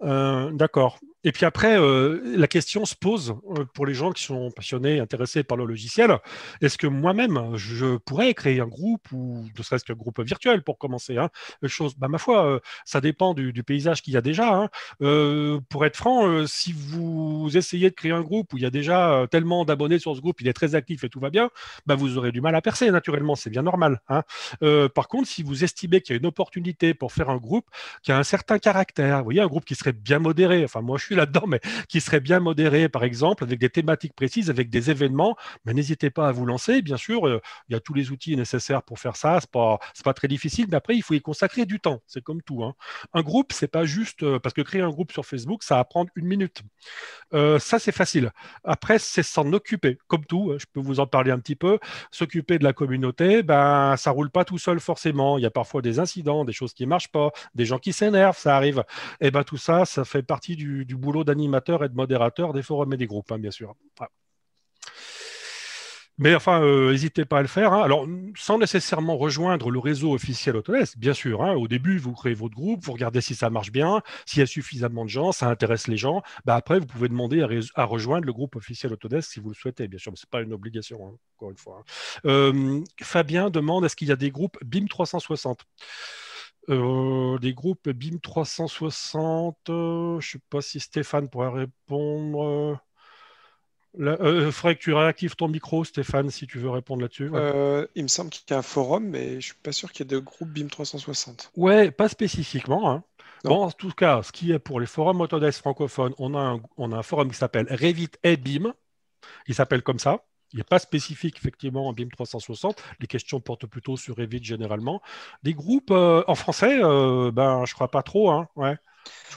d'accord. Et puis après, euh, la question se pose euh, pour les gens qui sont passionnés, intéressés par le logiciel. Est-ce que moi-même, je pourrais créer un groupe ou ne serait-ce qu'un groupe virtuel pour commencer hein, euh, Chose, bah, ma foi, ça dépend du, paysage qu'il y a déjà. Hein. pour être franc, si vous essayez de créer un groupe où il y a déjà tellement d'abonnés sur ce groupe, il est très actif et tout va bien, bah, vous aurez du mal à percer naturellement, c'est bien normal. Hein. par contre, si vous estimez qu'il y a une opportunité pour faire un groupe qui a un certain caractère, vous voyez, un groupe qui serait bien modéré. Enfin, moi, je suis là-dedans, mais qui serait bien modéré, par exemple, avec des thématiques précises, avec des événements, mais n'hésitez pas à vous lancer. Bien sûr, euh, il y a tous les outils nécessaires pour faire ça. Ce n'est pas, très difficile, mais après, il faut y consacrer du temps. C'est comme tout. Hein. Un groupe, c'est pas juste euh, parce que créer un groupe sur Facebook, ça va prendre une minute. Euh, ça, c'est facile. Après, c'est s'en occuper. Comme tout, hein, je peux vous en parler un petit peu. S'occuper de la communauté, ben, ça roule pas tout seul forcément. Il y a parfois des incidents, des choses qui ne marchent pas, des gens qui s'énervent, ça arrive. Et eh ben, tout ça, ça fait partie du boulot d'animateur et de modérateur des forums et des groupes, hein, bien sûr. Mais enfin, euh, n'hésitez pas à le faire. Hein. Alors, sans nécessairement rejoindre le réseau officiel Autodesk, bien sûr. Hein. au début, vous créez votre groupe, vous regardez si ça marche bien, s'il y a suffisamment de gens, ça intéresse les gens. Bah, après, vous pouvez demander à, rejoindre le groupe officiel Autodesk si vous le souhaitez, bien sûr. Mais ce n'est pas une obligation, encore une fois. Euh, Fabien demande est-ce qu'il y a des groupes BIM 360 des euh, groupes BIM 360, euh, je ne sais pas si Stéphane pourrait répondre. Il euh, faudrait que tu réactives ton micro, Stéphane, si tu veux répondre là-dessus. Euh, il me semble qu'il y a un forum, mais je ne suis pas sûr qu'il y ait de groupe BIM 360. Ouais, pas spécifiquement. Hein. en tout cas, ce qui est pour les forums Autodesk francophones, on a un, on a un forum qui s'appelle Revit et BIM. Il s'appelle comme ça. Il n'est pas spécifique effectivement en BIM 360. Les questions portent plutôt sur Revit généralement. Des groupes euh, en français, je euh, ben, je crois pas trop. Hein,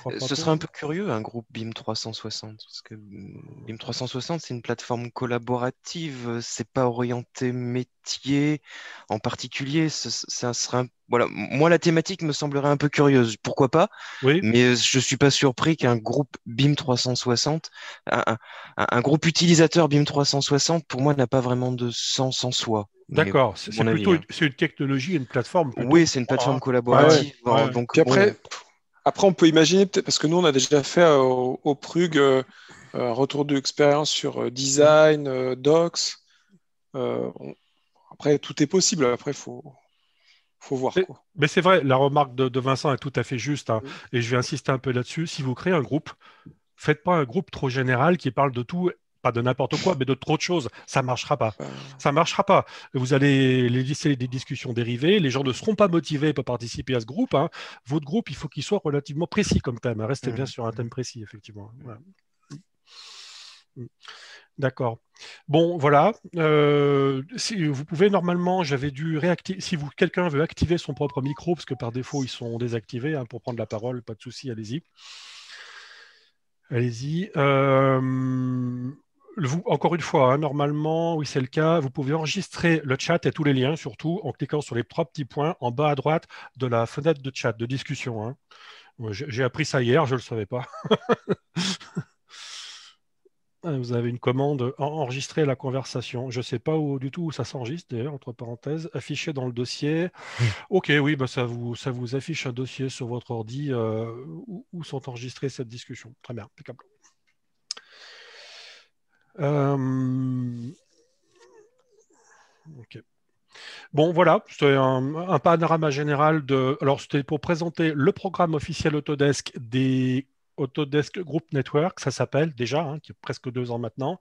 euh, ce serait un peu curieux, un groupe BIM 360, parce que BIM 360, c'est une plateforme collaborative, euh, c'est pas orienté métier en particulier. Ça serait voilà. Moi, la thématique me semblerait un peu curieuse, pourquoi pas, oui. mais euh, je suis pas surpris qu'un groupe BIM 360, un, un, groupe utilisateur BIM 360, pour moi, n'a pas vraiment de sens en soi. D'accord, c'est plutôt hein. une, technologie, une plateforme. Oui, c'est une plateforme ah collaborative. Ah hein, donc, après. Après, on peut imaginer, parce que nous, on a déjà fait euh, au, PRUG un euh, euh, retour d'expérience sur design, docs. après, tout est possible. Après, il faut, faut voir. Mais c'est vrai, la remarque de, Vincent est tout à fait juste, hein. et je vais insister un peu là-dessus. Si vous créez un groupe, faites pas un groupe trop général qui parle de tout pas de n'importe quoi, mais de trop de choses. Ça marchera pas. Ah. Ça marchera pas. Vous allez laisser des discussions dérivées. Les gens ne seront pas motivés pour participer à ce groupe. Hein. Votre groupe, il faut qu'il soit relativement précis comme thème. Hein. Restez bien ah. sur un thème précis, effectivement. Ah. Mm. D'accord. Bon, voilà. Euh, si vous pouvez normalement, j'avais dû réactiver. Si vous, quelqu'un veut activer son propre micro, parce que par défaut ils sont désactivés hein, pour prendre la parole, pas de souci, allez-y. Allez-y. Euh, encore une fois, hein, normalement, oui, c'est le cas, vous pouvez enregistrer le chat et tous les liens, surtout en cliquant sur les trois petits points en bas à droite de la fenêtre de chat, de discussion. Hein. J'ai appris ça hier, je ne le savais pas. Ah, vous avez une commande enregistrer la conversation. Je ne sais pas du tout où ça s'enregistre, d'ailleurs, entre parenthèses, affiché dans le dossier. Hmm. ok, oui, bah, ça, vous, affiche un dossier sur votre ordi euh, où, où sont enregistrées cette discussion. Très bien, impeccable. Euh, bon, voilà, c'était un, un, panorama général de. Alors, c'était pour présenter le programme officiel Autodesk des Autodesk Group Network, ça s'appelle déjà, hein, qui est presque deux ans maintenant.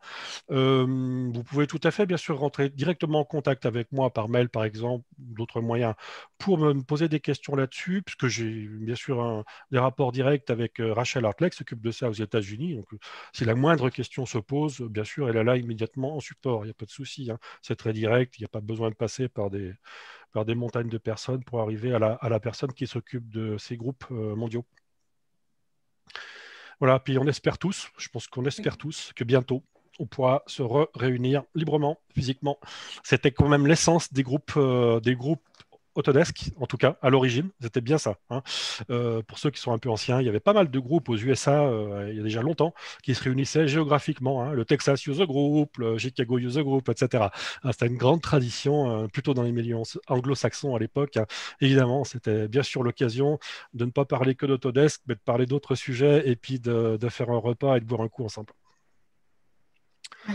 Euh, vous pouvez tout à fait, bien sûr, rentrer directement en contact avec moi par mail, par exemple, d'autres moyens, pour me poser des questions là-dessus, puisque j'ai bien sûr des rapports directs avec euh, Rachel Hartley, qui s'occupe de ça aux États-Unis. Donc, euh, si la moindre question se pose, bien sûr, elle est là immédiatement en support. Il n'y a pas de souci. Hein. C'est très direct. Il n'y a pas besoin de passer par des, montagnes de personnes pour arriver à la personne qui s'occupe de ces groupes mondiaux. Voilà, puis on espère tous, je pense qu'on espère tous que bientôt, on pourra se réunir librement, physiquement. C'était quand même l'essence des groupes, euh, des groupes Autodesk, en tout cas, à l'origine, c'était bien ça. Hein. Euh, pour ceux qui sont un peu anciens, il y avait pas mal de groupes aux USA, euh, il y a déjà longtemps, qui se réunissaient géographiquement. Hein. Le Texas User Group, le Chicago User Group, etc. Ah, c'était une grande tradition, hein, plutôt dans les milieux anglo-saxons à l'époque. Évidemment, c'était bien sûr l'occasion de ne pas parler que d'Autodesk, mais de parler d'autres sujets et puis de, de faire un repas et de boire un coup ensemble.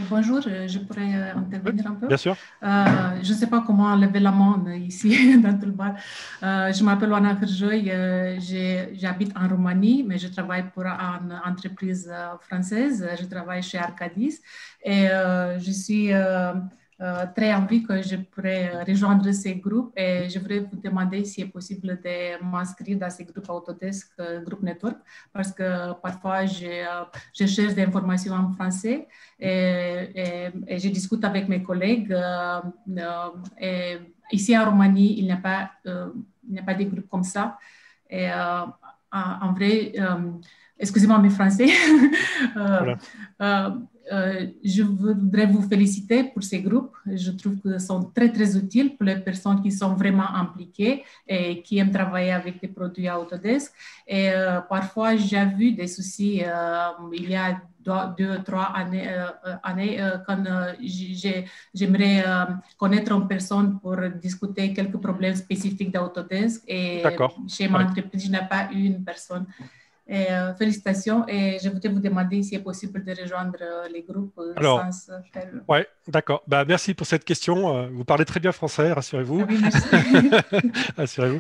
Bonjour, je pourrais euh, intervenir un peu. Bien sûr. Euh, je ne sais pas comment lever la main ici dans tout le bar. Euh, je m'appelle Oana j'habite en Roumanie, mais je travaille pour une entreprise française. Je travaille chez Arcadis et je suis euh, très envie que je pourrais euh, rejoindre ces groupes et je voudrais vous demander si est possible de m'inscrire dans ces groupes Autodesk, euh, groupe Network, parce que parfois je, cherche des informations en français et, je discute avec mes collègues. Et ici en Roumanie, il n'y a pas, des n'y pas de groupe comme ça. Et en vrai, excusez-moi mes français. Euh, je voudrais vous féliciter pour ces groupes. Je trouve qu'ils sont très, très utiles pour les personnes qui sont vraiment impliquées et qui aiment travailler avec des produits à Autodesk. Et euh, parfois, j'ai vu des soucis. Euh, il y a deux, trois années, années quand j'aimerais connaître une personne pour discuter quelques problèmes spécifiques d'Autodesk. Et chez ma entreprise, je n'ai pas eu une personne. Euh, félicitations et je voudrais vous demander si est possible de rejoindre euh, les groupes. Euh, alors, sans faire... ouais, d'accord. Bah, merci pour cette question. Vous parlez très bien français, rassurez-vous. Ah oui, rassurez-vous.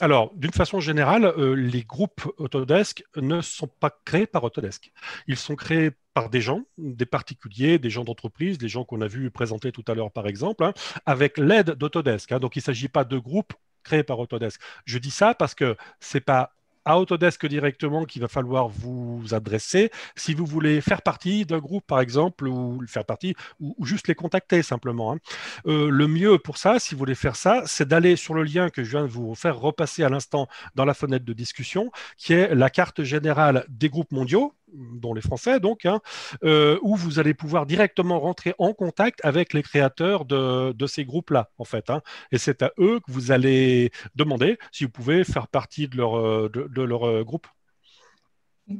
alors, d'une façon générale, les groupes Autodesk ne sont pas créés par Autodesk. Ils sont créés par des gens, des particuliers, des gens d'entreprise, des gens qu'on a vu présenter tout à l'heure, par exemple, hein, avec l'aide d'Autodesk. Hein. Donc, il ne s'agit pas de groupes créés par Autodesk. Je dis ça parce que c'est pas Autodesk directement qu'il va falloir vous adresser si vous voulez faire partie d'un groupe, par exemple, ou faire partie, ou, juste les contacter simplement. Hein. Euh, le mieux pour ça, si vous voulez faire ça, c'est d'aller sur le lien que je viens de vous faire repasser à l'instant dans la fenêtre de discussion, qui est la carte générale des groupes mondiaux dont les Français, donc, hein, euh, où vous allez pouvoir directement rentrer en contact avec les créateurs de, ces groupes-là, en fait. Hein. Et c'est à eux que vous allez demander si vous pouvez faire partie de leur, euh, de, leur euh, groupe.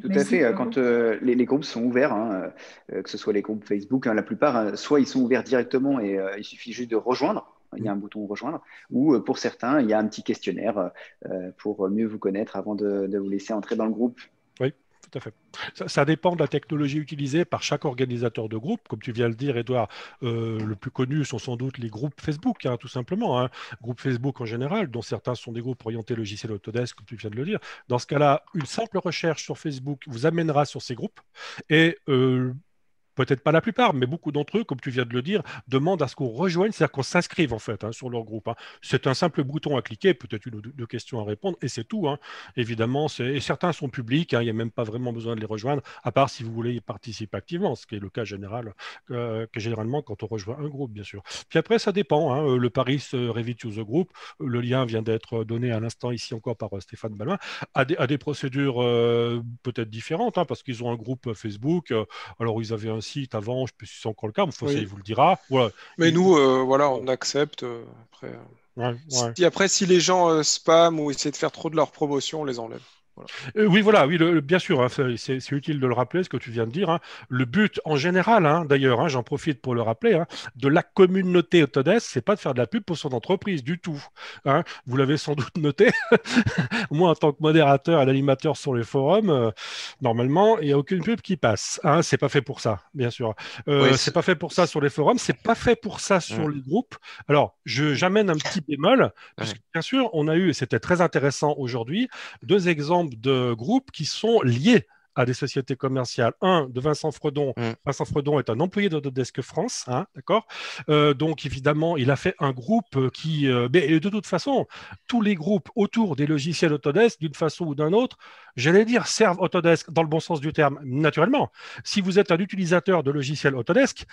Tout à fait. Quand les, groupes sont ouverts, hein, que ce soit les groupes Facebook, la plupart, soit ils sont ouverts directement et il suffit juste de rejoindre il y a un bouton rejoindre, ou pour certains, il y a un petit questionnaire pour mieux vous connaître avant de vous laisser entrer dans le groupe tout à fait. Ça, dépend de la technologie utilisée par chaque organisateur de groupe. Comme tu viens de le dire, Edouard, euh, le plus connu sont sans doute les groupes Facebook, hein, tout simplement. Hein. Groupes Facebook en général, dont certains sont des groupes orientés logiciels Autodesk, comme tu viens de le dire. Dans ce cas-là, une simple recherche sur Facebook vous amènera sur ces groupes. Et euh, peut-être pas la plupart, mais beaucoup d'entre eux, comme tu viens de le dire, demandent à ce qu'on rejoigne, c'est-à-dire qu'on s'inscrive en fait hein, sur leur groupe. Hein. C'est un simple bouton à cliquer, peut-être une ou deux questions à répondre, et c'est tout. Hein. Évidemment, et certains sont publics, il n'y a même pas vraiment besoin de les rejoindre, à part si vous voulez y participer activement, ce qui est le cas général, euh, que généralement quand on rejoint un groupe, bien sûr. Puis après, ça dépend. le Paris euh, Revit The Group, le lien vient d'être donné à l'instant ici encore par euh, Stéphane Balmain, a des, procédures peut-être différentes, parce qu'ils ont un groupe Facebook, alors ils avaient un site avant, je sais si c'est encore le cas, mais vous le dira. Mais nous, euh, voilà, on accepte. Euh, après, euh, Si, après, si les gens spam ou essaient de faire trop de leur promotion, on les enlève. Euh, oui, voilà, oui, bien sûr, hein, c'est utile de le rappeler, ce que tu viens de dire. Hein. le but en général, hein, d'ailleurs, j'en profite pour le rappeler, de la communauté Autodesk, c'est pas de faire de la pub pour son entreprise du tout. Vous l'avez sans doute noté, moi en tant que modérateur et animateur sur les forums, euh, normalement, il n'y a aucune pub qui passe. c'est pas fait pour ça, bien sûr. Euh, c'est pas fait pour ça sur les forums, c'est pas fait pour ça sur les groupes. Alors, j'amène un petit bémol, parce que bien sûr, on a eu, et c'était très intéressant aujourd'hui, deux exemples de groupes qui sont liés à des sociétés commerciales. Un, de Vincent Fredon. Mm. Vincent Fredon est un employé d'Autodesk France, hein, d'accord euh, Donc, évidemment, il a fait un groupe euh, qui. Euh, mais de toute façon, tous les groupes autour des logiciels Autodesk, d'une façon ou d'un autre, j'allais dire, servent Autodesk dans le bon sens du terme, naturellement. Si vous êtes un utilisateur de logiciels Autodesk,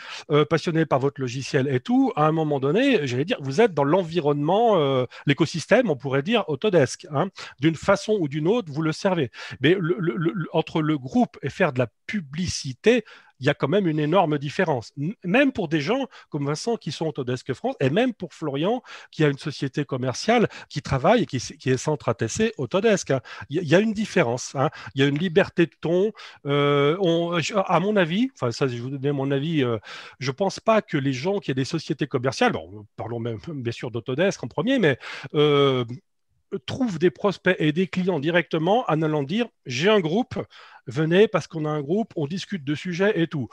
passionné par votre logiciel et tout, à un moment donné, j'allais dire, vous êtes dans l'environnement, l'écosystème, on pourrait dire, Autodesk. Hein. D'une façon ou d'une autre, vous le servez. Mais entre le groupe et faire de la publicité, il y a quand même une énorme différence. Même pour des gens comme Vincent qui sont Autodesk France et même pour Florian qui a une société commerciale qui travaille et qui, est centre ATC Autodesk. Hein. Il y a une différence. Hein. Il y a une liberté de ton. Euh, à mon avis, enfin ça, je vous donner mon avis, euh, je pense pas que les gens qui ont des sociétés commerciales, parlons même bien sûr d'Autodesk en premier, mais euh, trouve des prospects et des clients directement en allant dire j'ai un groupe, venez parce qu'on a un groupe, on discute de sujets et tout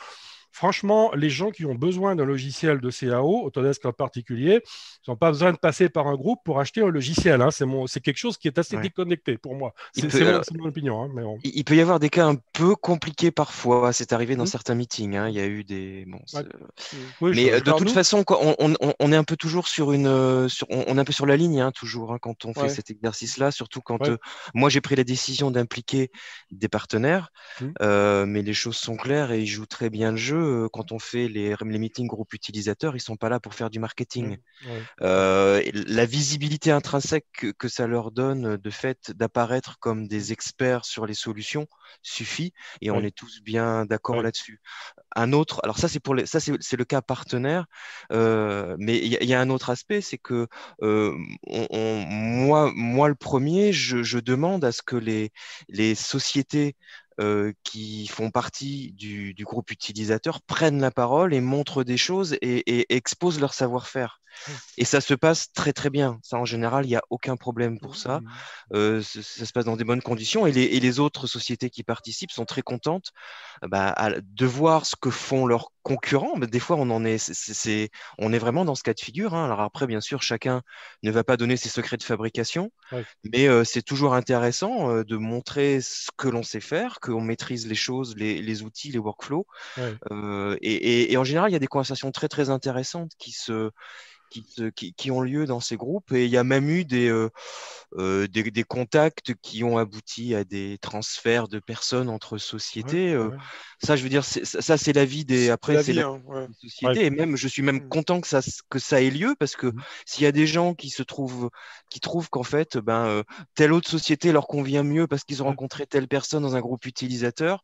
franchement, les gens qui ont besoin d'un logiciel de CAO, Autodesk en particulier, ils n'ont pas besoin de passer par un groupe pour acheter un logiciel. Hein. C'est quelque chose qui est assez déconnecté pour moi. Euh, c'est mon, opinion. Hein, mais Il peut y avoir des cas un peu compliqués parfois. C'est arrivé dans mmh. certains meetings. Hein. Il y a eu des. Euh, mais euh, de toute façon, on, est un peu toujours sur une. on, est peu sur la ligne toujours quand on fait cet exercice-là, surtout quand moi j'ai pris la décision d'impliquer des partenaires. Mmh. mais les choses sont claires et ils jouent très bien le jeu. Euh, quand on fait les, les meetings groupes utilisateurs, ils sont pas là pour faire du marketing. Mmh, euh, la visibilité intrinsèque que, ça leur donne euh, de fait d'apparaître comme des experts sur les solutions suffit, et on est tous bien d'accord là-dessus. Un autre, alors ça c'est pour les, ça c'est le cas partenaire, mais il y, a un autre aspect, c'est que moi, moi le premier, je, je demande à ce que les les sociétés euh, qui font partie du, groupe utilisateur prennent la parole et montrent des choses et, exposent leur savoir-faire. Mmh. Et ça se passe très très bien. Ça, en général, il n'y a aucun problème pour ça. Mmh. Euh, ça. se passe dans des bonnes conditions et les, autres sociétés qui participent sont très contentes bah, de voir ce que font leurs concurrents, mais des fois on en est, c'est, on est vraiment dans ce cas de figure. Hein. Alors après, bien sûr, chacun ne va pas donner ses secrets de fabrication, mais euh, c'est toujours intéressant euh, de montrer ce que l'on sait faire, qu'on maîtrise les choses, les, les outils, les workflows. Euh, et, et, et, en général, il y a des conversations très très intéressantes qui se qui, ont lieu dans ces groupes. Et il y a même eu des, euh, euh, des, contacts qui ont abouti à des transferts de personnes entre sociétés. Euh. Ça, je veux dire, ça, c'est la vie des. Après, la hein, des sociétés. Et même, je suis même hmm. content que ça, que ça ait lieu parce que hmm. s'il y a des gens qui se trouvent, qui trouvent qu'en fait, ben, telle autre société leur convient mieux parce qu'ils ont rencontré telle personne dans un groupe utilisateur,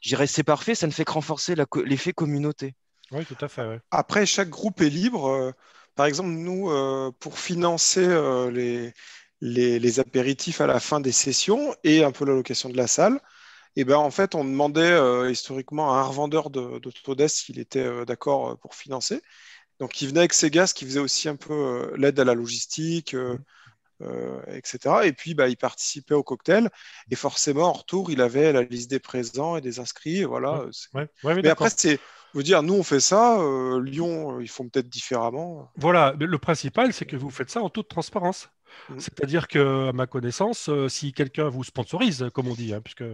j'irais c'est parfait. Ça ne fait que renforcer l'effet communauté. Oui, tout à fait. Après, chaque groupe est libre. Par exemple, nous, euh, pour financer euh, les, les, apéritifs à la fin des sessions et un peu la location de la salle, et eh ben, en fait, on demandait euh, historiquement à un revendeur de, s'il était d'accord pour financer. Donc, il venait avec ses gaz, qui faisait aussi un peu l'aide à la logistique, etc. Et puis, bah, il participait au cocktail. Et forcément, en retour, il avait la liste des présents et des inscrits. voilà. Mais après, c'est vous dire, nous on fait ça, euh, Lyon, euh, ils font peut-être différemment. Voilà, le principal, c'est que vous faites ça en toute transparence. Mmh. C'est-à-dire que, à ma connaissance, euh, si quelqu'un vous sponsorise, comme on dit, hein, puisque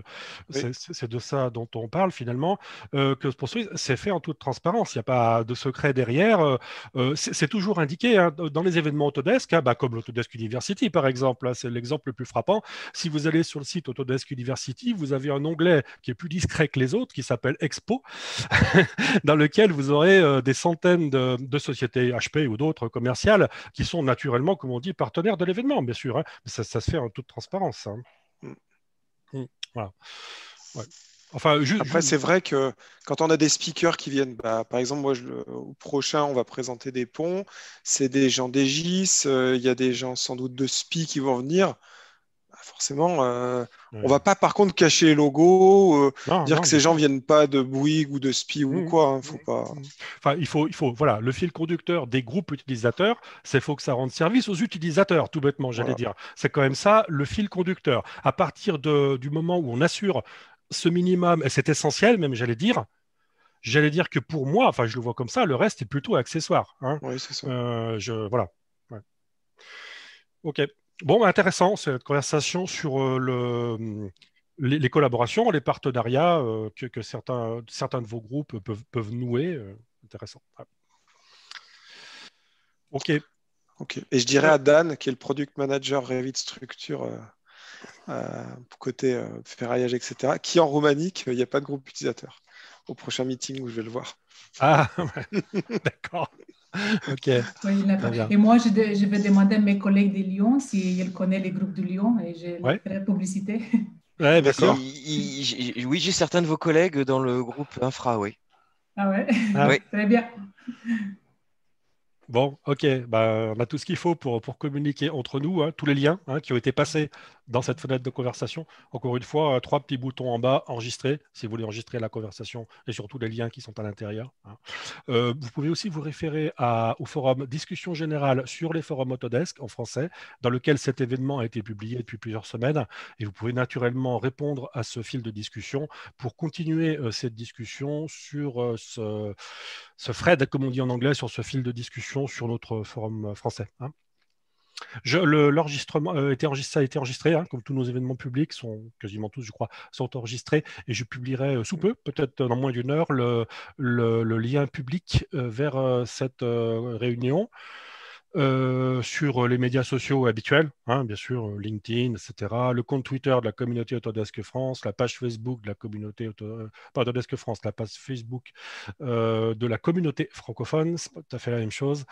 c'est de ça dont on parle finalement, euh, que c'est fait en toute transparence. Il n'y a pas de secret derrière. Euh, c'est toujours indiqué hein, dans les événements Autodesk, hein, bah, comme l'Autodesk University par exemple. c'est l'exemple le plus frappant. Si vous allez sur le site Autodesk University, vous avez un onglet qui est plus discret que les autres, qui s'appelle Expo, dans lequel vous aurez des centaines de, de sociétés HP ou d'autres commerciales qui sont naturellement, comme on dit, partenaires de l'événement, bien sûr, hein. ça, se fait en toute transparence. Hein. Mm. Mm. Enfin, juste, Après, c'est vrai que quand on a des speakers qui viennent, bah, par exemple, moi, je, au prochain, on va présenter des ponts, c'est des gens d'Egis, euh, il y a des gens sans doute de SPI qui vont venir. Bah, forcément, euh, on ne on va pas par contre cacher les logos, euh, dire que ces gens viennent pas de Bouygues ou de SPI ou mm, quoi. Hein, mm, pas... Mm. Enfin, il faut, il faut, voilà, le fil conducteur des groupes utilisateurs, c'est faut que ça rende service aux utilisateurs, tout bêtement, j'allais dire. C'est quand même ça le fil conducteur. À partir du moment où on assure ce minimum, et c'est essentiel même, j'allais dire, j'allais dire que pour moi, enfin, je le vois comme ça, le reste est plutôt accessoire. Hein. Oui, c'est ça. Euh, je, voilà. Ok. Bon, intéressant cette conversation sur euh, le, les, collaborations, les partenariats euh, que, certains, certains de vos groupes peuvent, nouer. Euh, intéressant. Ok. Ok. Et je dirais à Dan, qui est le product manager Revit Structure côté ferraillage, etc., qui en Roumanie, il n'y a pas de groupe utilisateur au prochain meeting où je vais le voir. Ah, d'accord. ok. et moi, je, vais demander à mes collègues de Lyon si ils connaissent les groupes de Lyon et je la publicité. oui, j'ai certains de vos collègues dans le groupe Infra, oui. Ah ouais ah Très bien. Bon, ok, bah, on a tout ce qu'il faut pour, pour communiquer entre nous, hein, tous les liens hein, qui ont été passés dans cette fenêtre de conversation, encore une fois, euh, trois petits boutons en bas, enregistrer, si vous voulez enregistrer la conversation et surtout les liens qui sont à l'intérieur. Hein. Euh, vous pouvez aussi vous référer au forum Discussion générale sur les forums Autodesk en français, dans lequel cet événement a été publié depuis plusieurs semaines. Et vous pouvez naturellement répondre à ce fil de discussion pour continuer euh, cette discussion sur ce, ce, thread, comme on dit en anglais, sur ce fil de discussion sur notre forum français. Hein le, l'enregistrement euh, a été enregistré, hein, comme tous nos événements publics sont quasiment tous, je crois, sont enregistrés, et je publierai euh, sous peu, peut-être dans moins d'une heure, le, lien public euh, vers cette réunion. Euh, sur les médias sociaux habituels, hein, bien sûr, euh, LinkedIn, etc., le compte Twitter de la communauté Autodesk France, la page Facebook de la communauté euh, Autodesk France, la page Facebook de la communauté francophone, c'est tout à fait la même chose.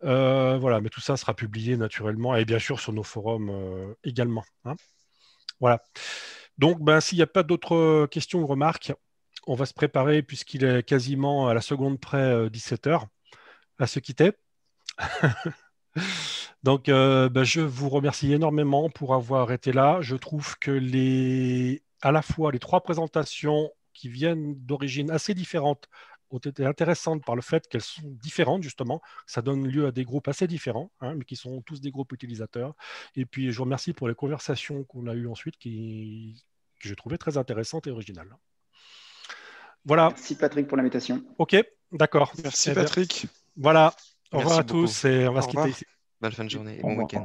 voilà, mais tout ça sera publié naturellement et bien sûr sur nos forums également. Hein. Voilà. Donc, ben, s'il n'y a pas d'autres questions ou remarques, on va se préparer puisqu'il est quasiment à la seconde près 17h à se quitter. Donc, euh, ben, je vous remercie énormément pour avoir été là. Je trouve que les, à la fois les trois présentations qui viennent d'origines assez différentes ont été intéressantes par le fait qu'elles sont différentes, justement. Ça donne lieu à des groupes assez différents, hein, mais qui sont tous des groupes utilisateurs. Et puis, je vous remercie pour les conversations qu'on a eues ensuite, qui, que j'ai trouvées très intéressantes et originales. Voilà. Merci Patrick pour l'invitation. Ok, d'accord. Merci eh Patrick. Voilà. Au revoir à tous et on va se quitter ici. Bonne fin de journée et bon week-end.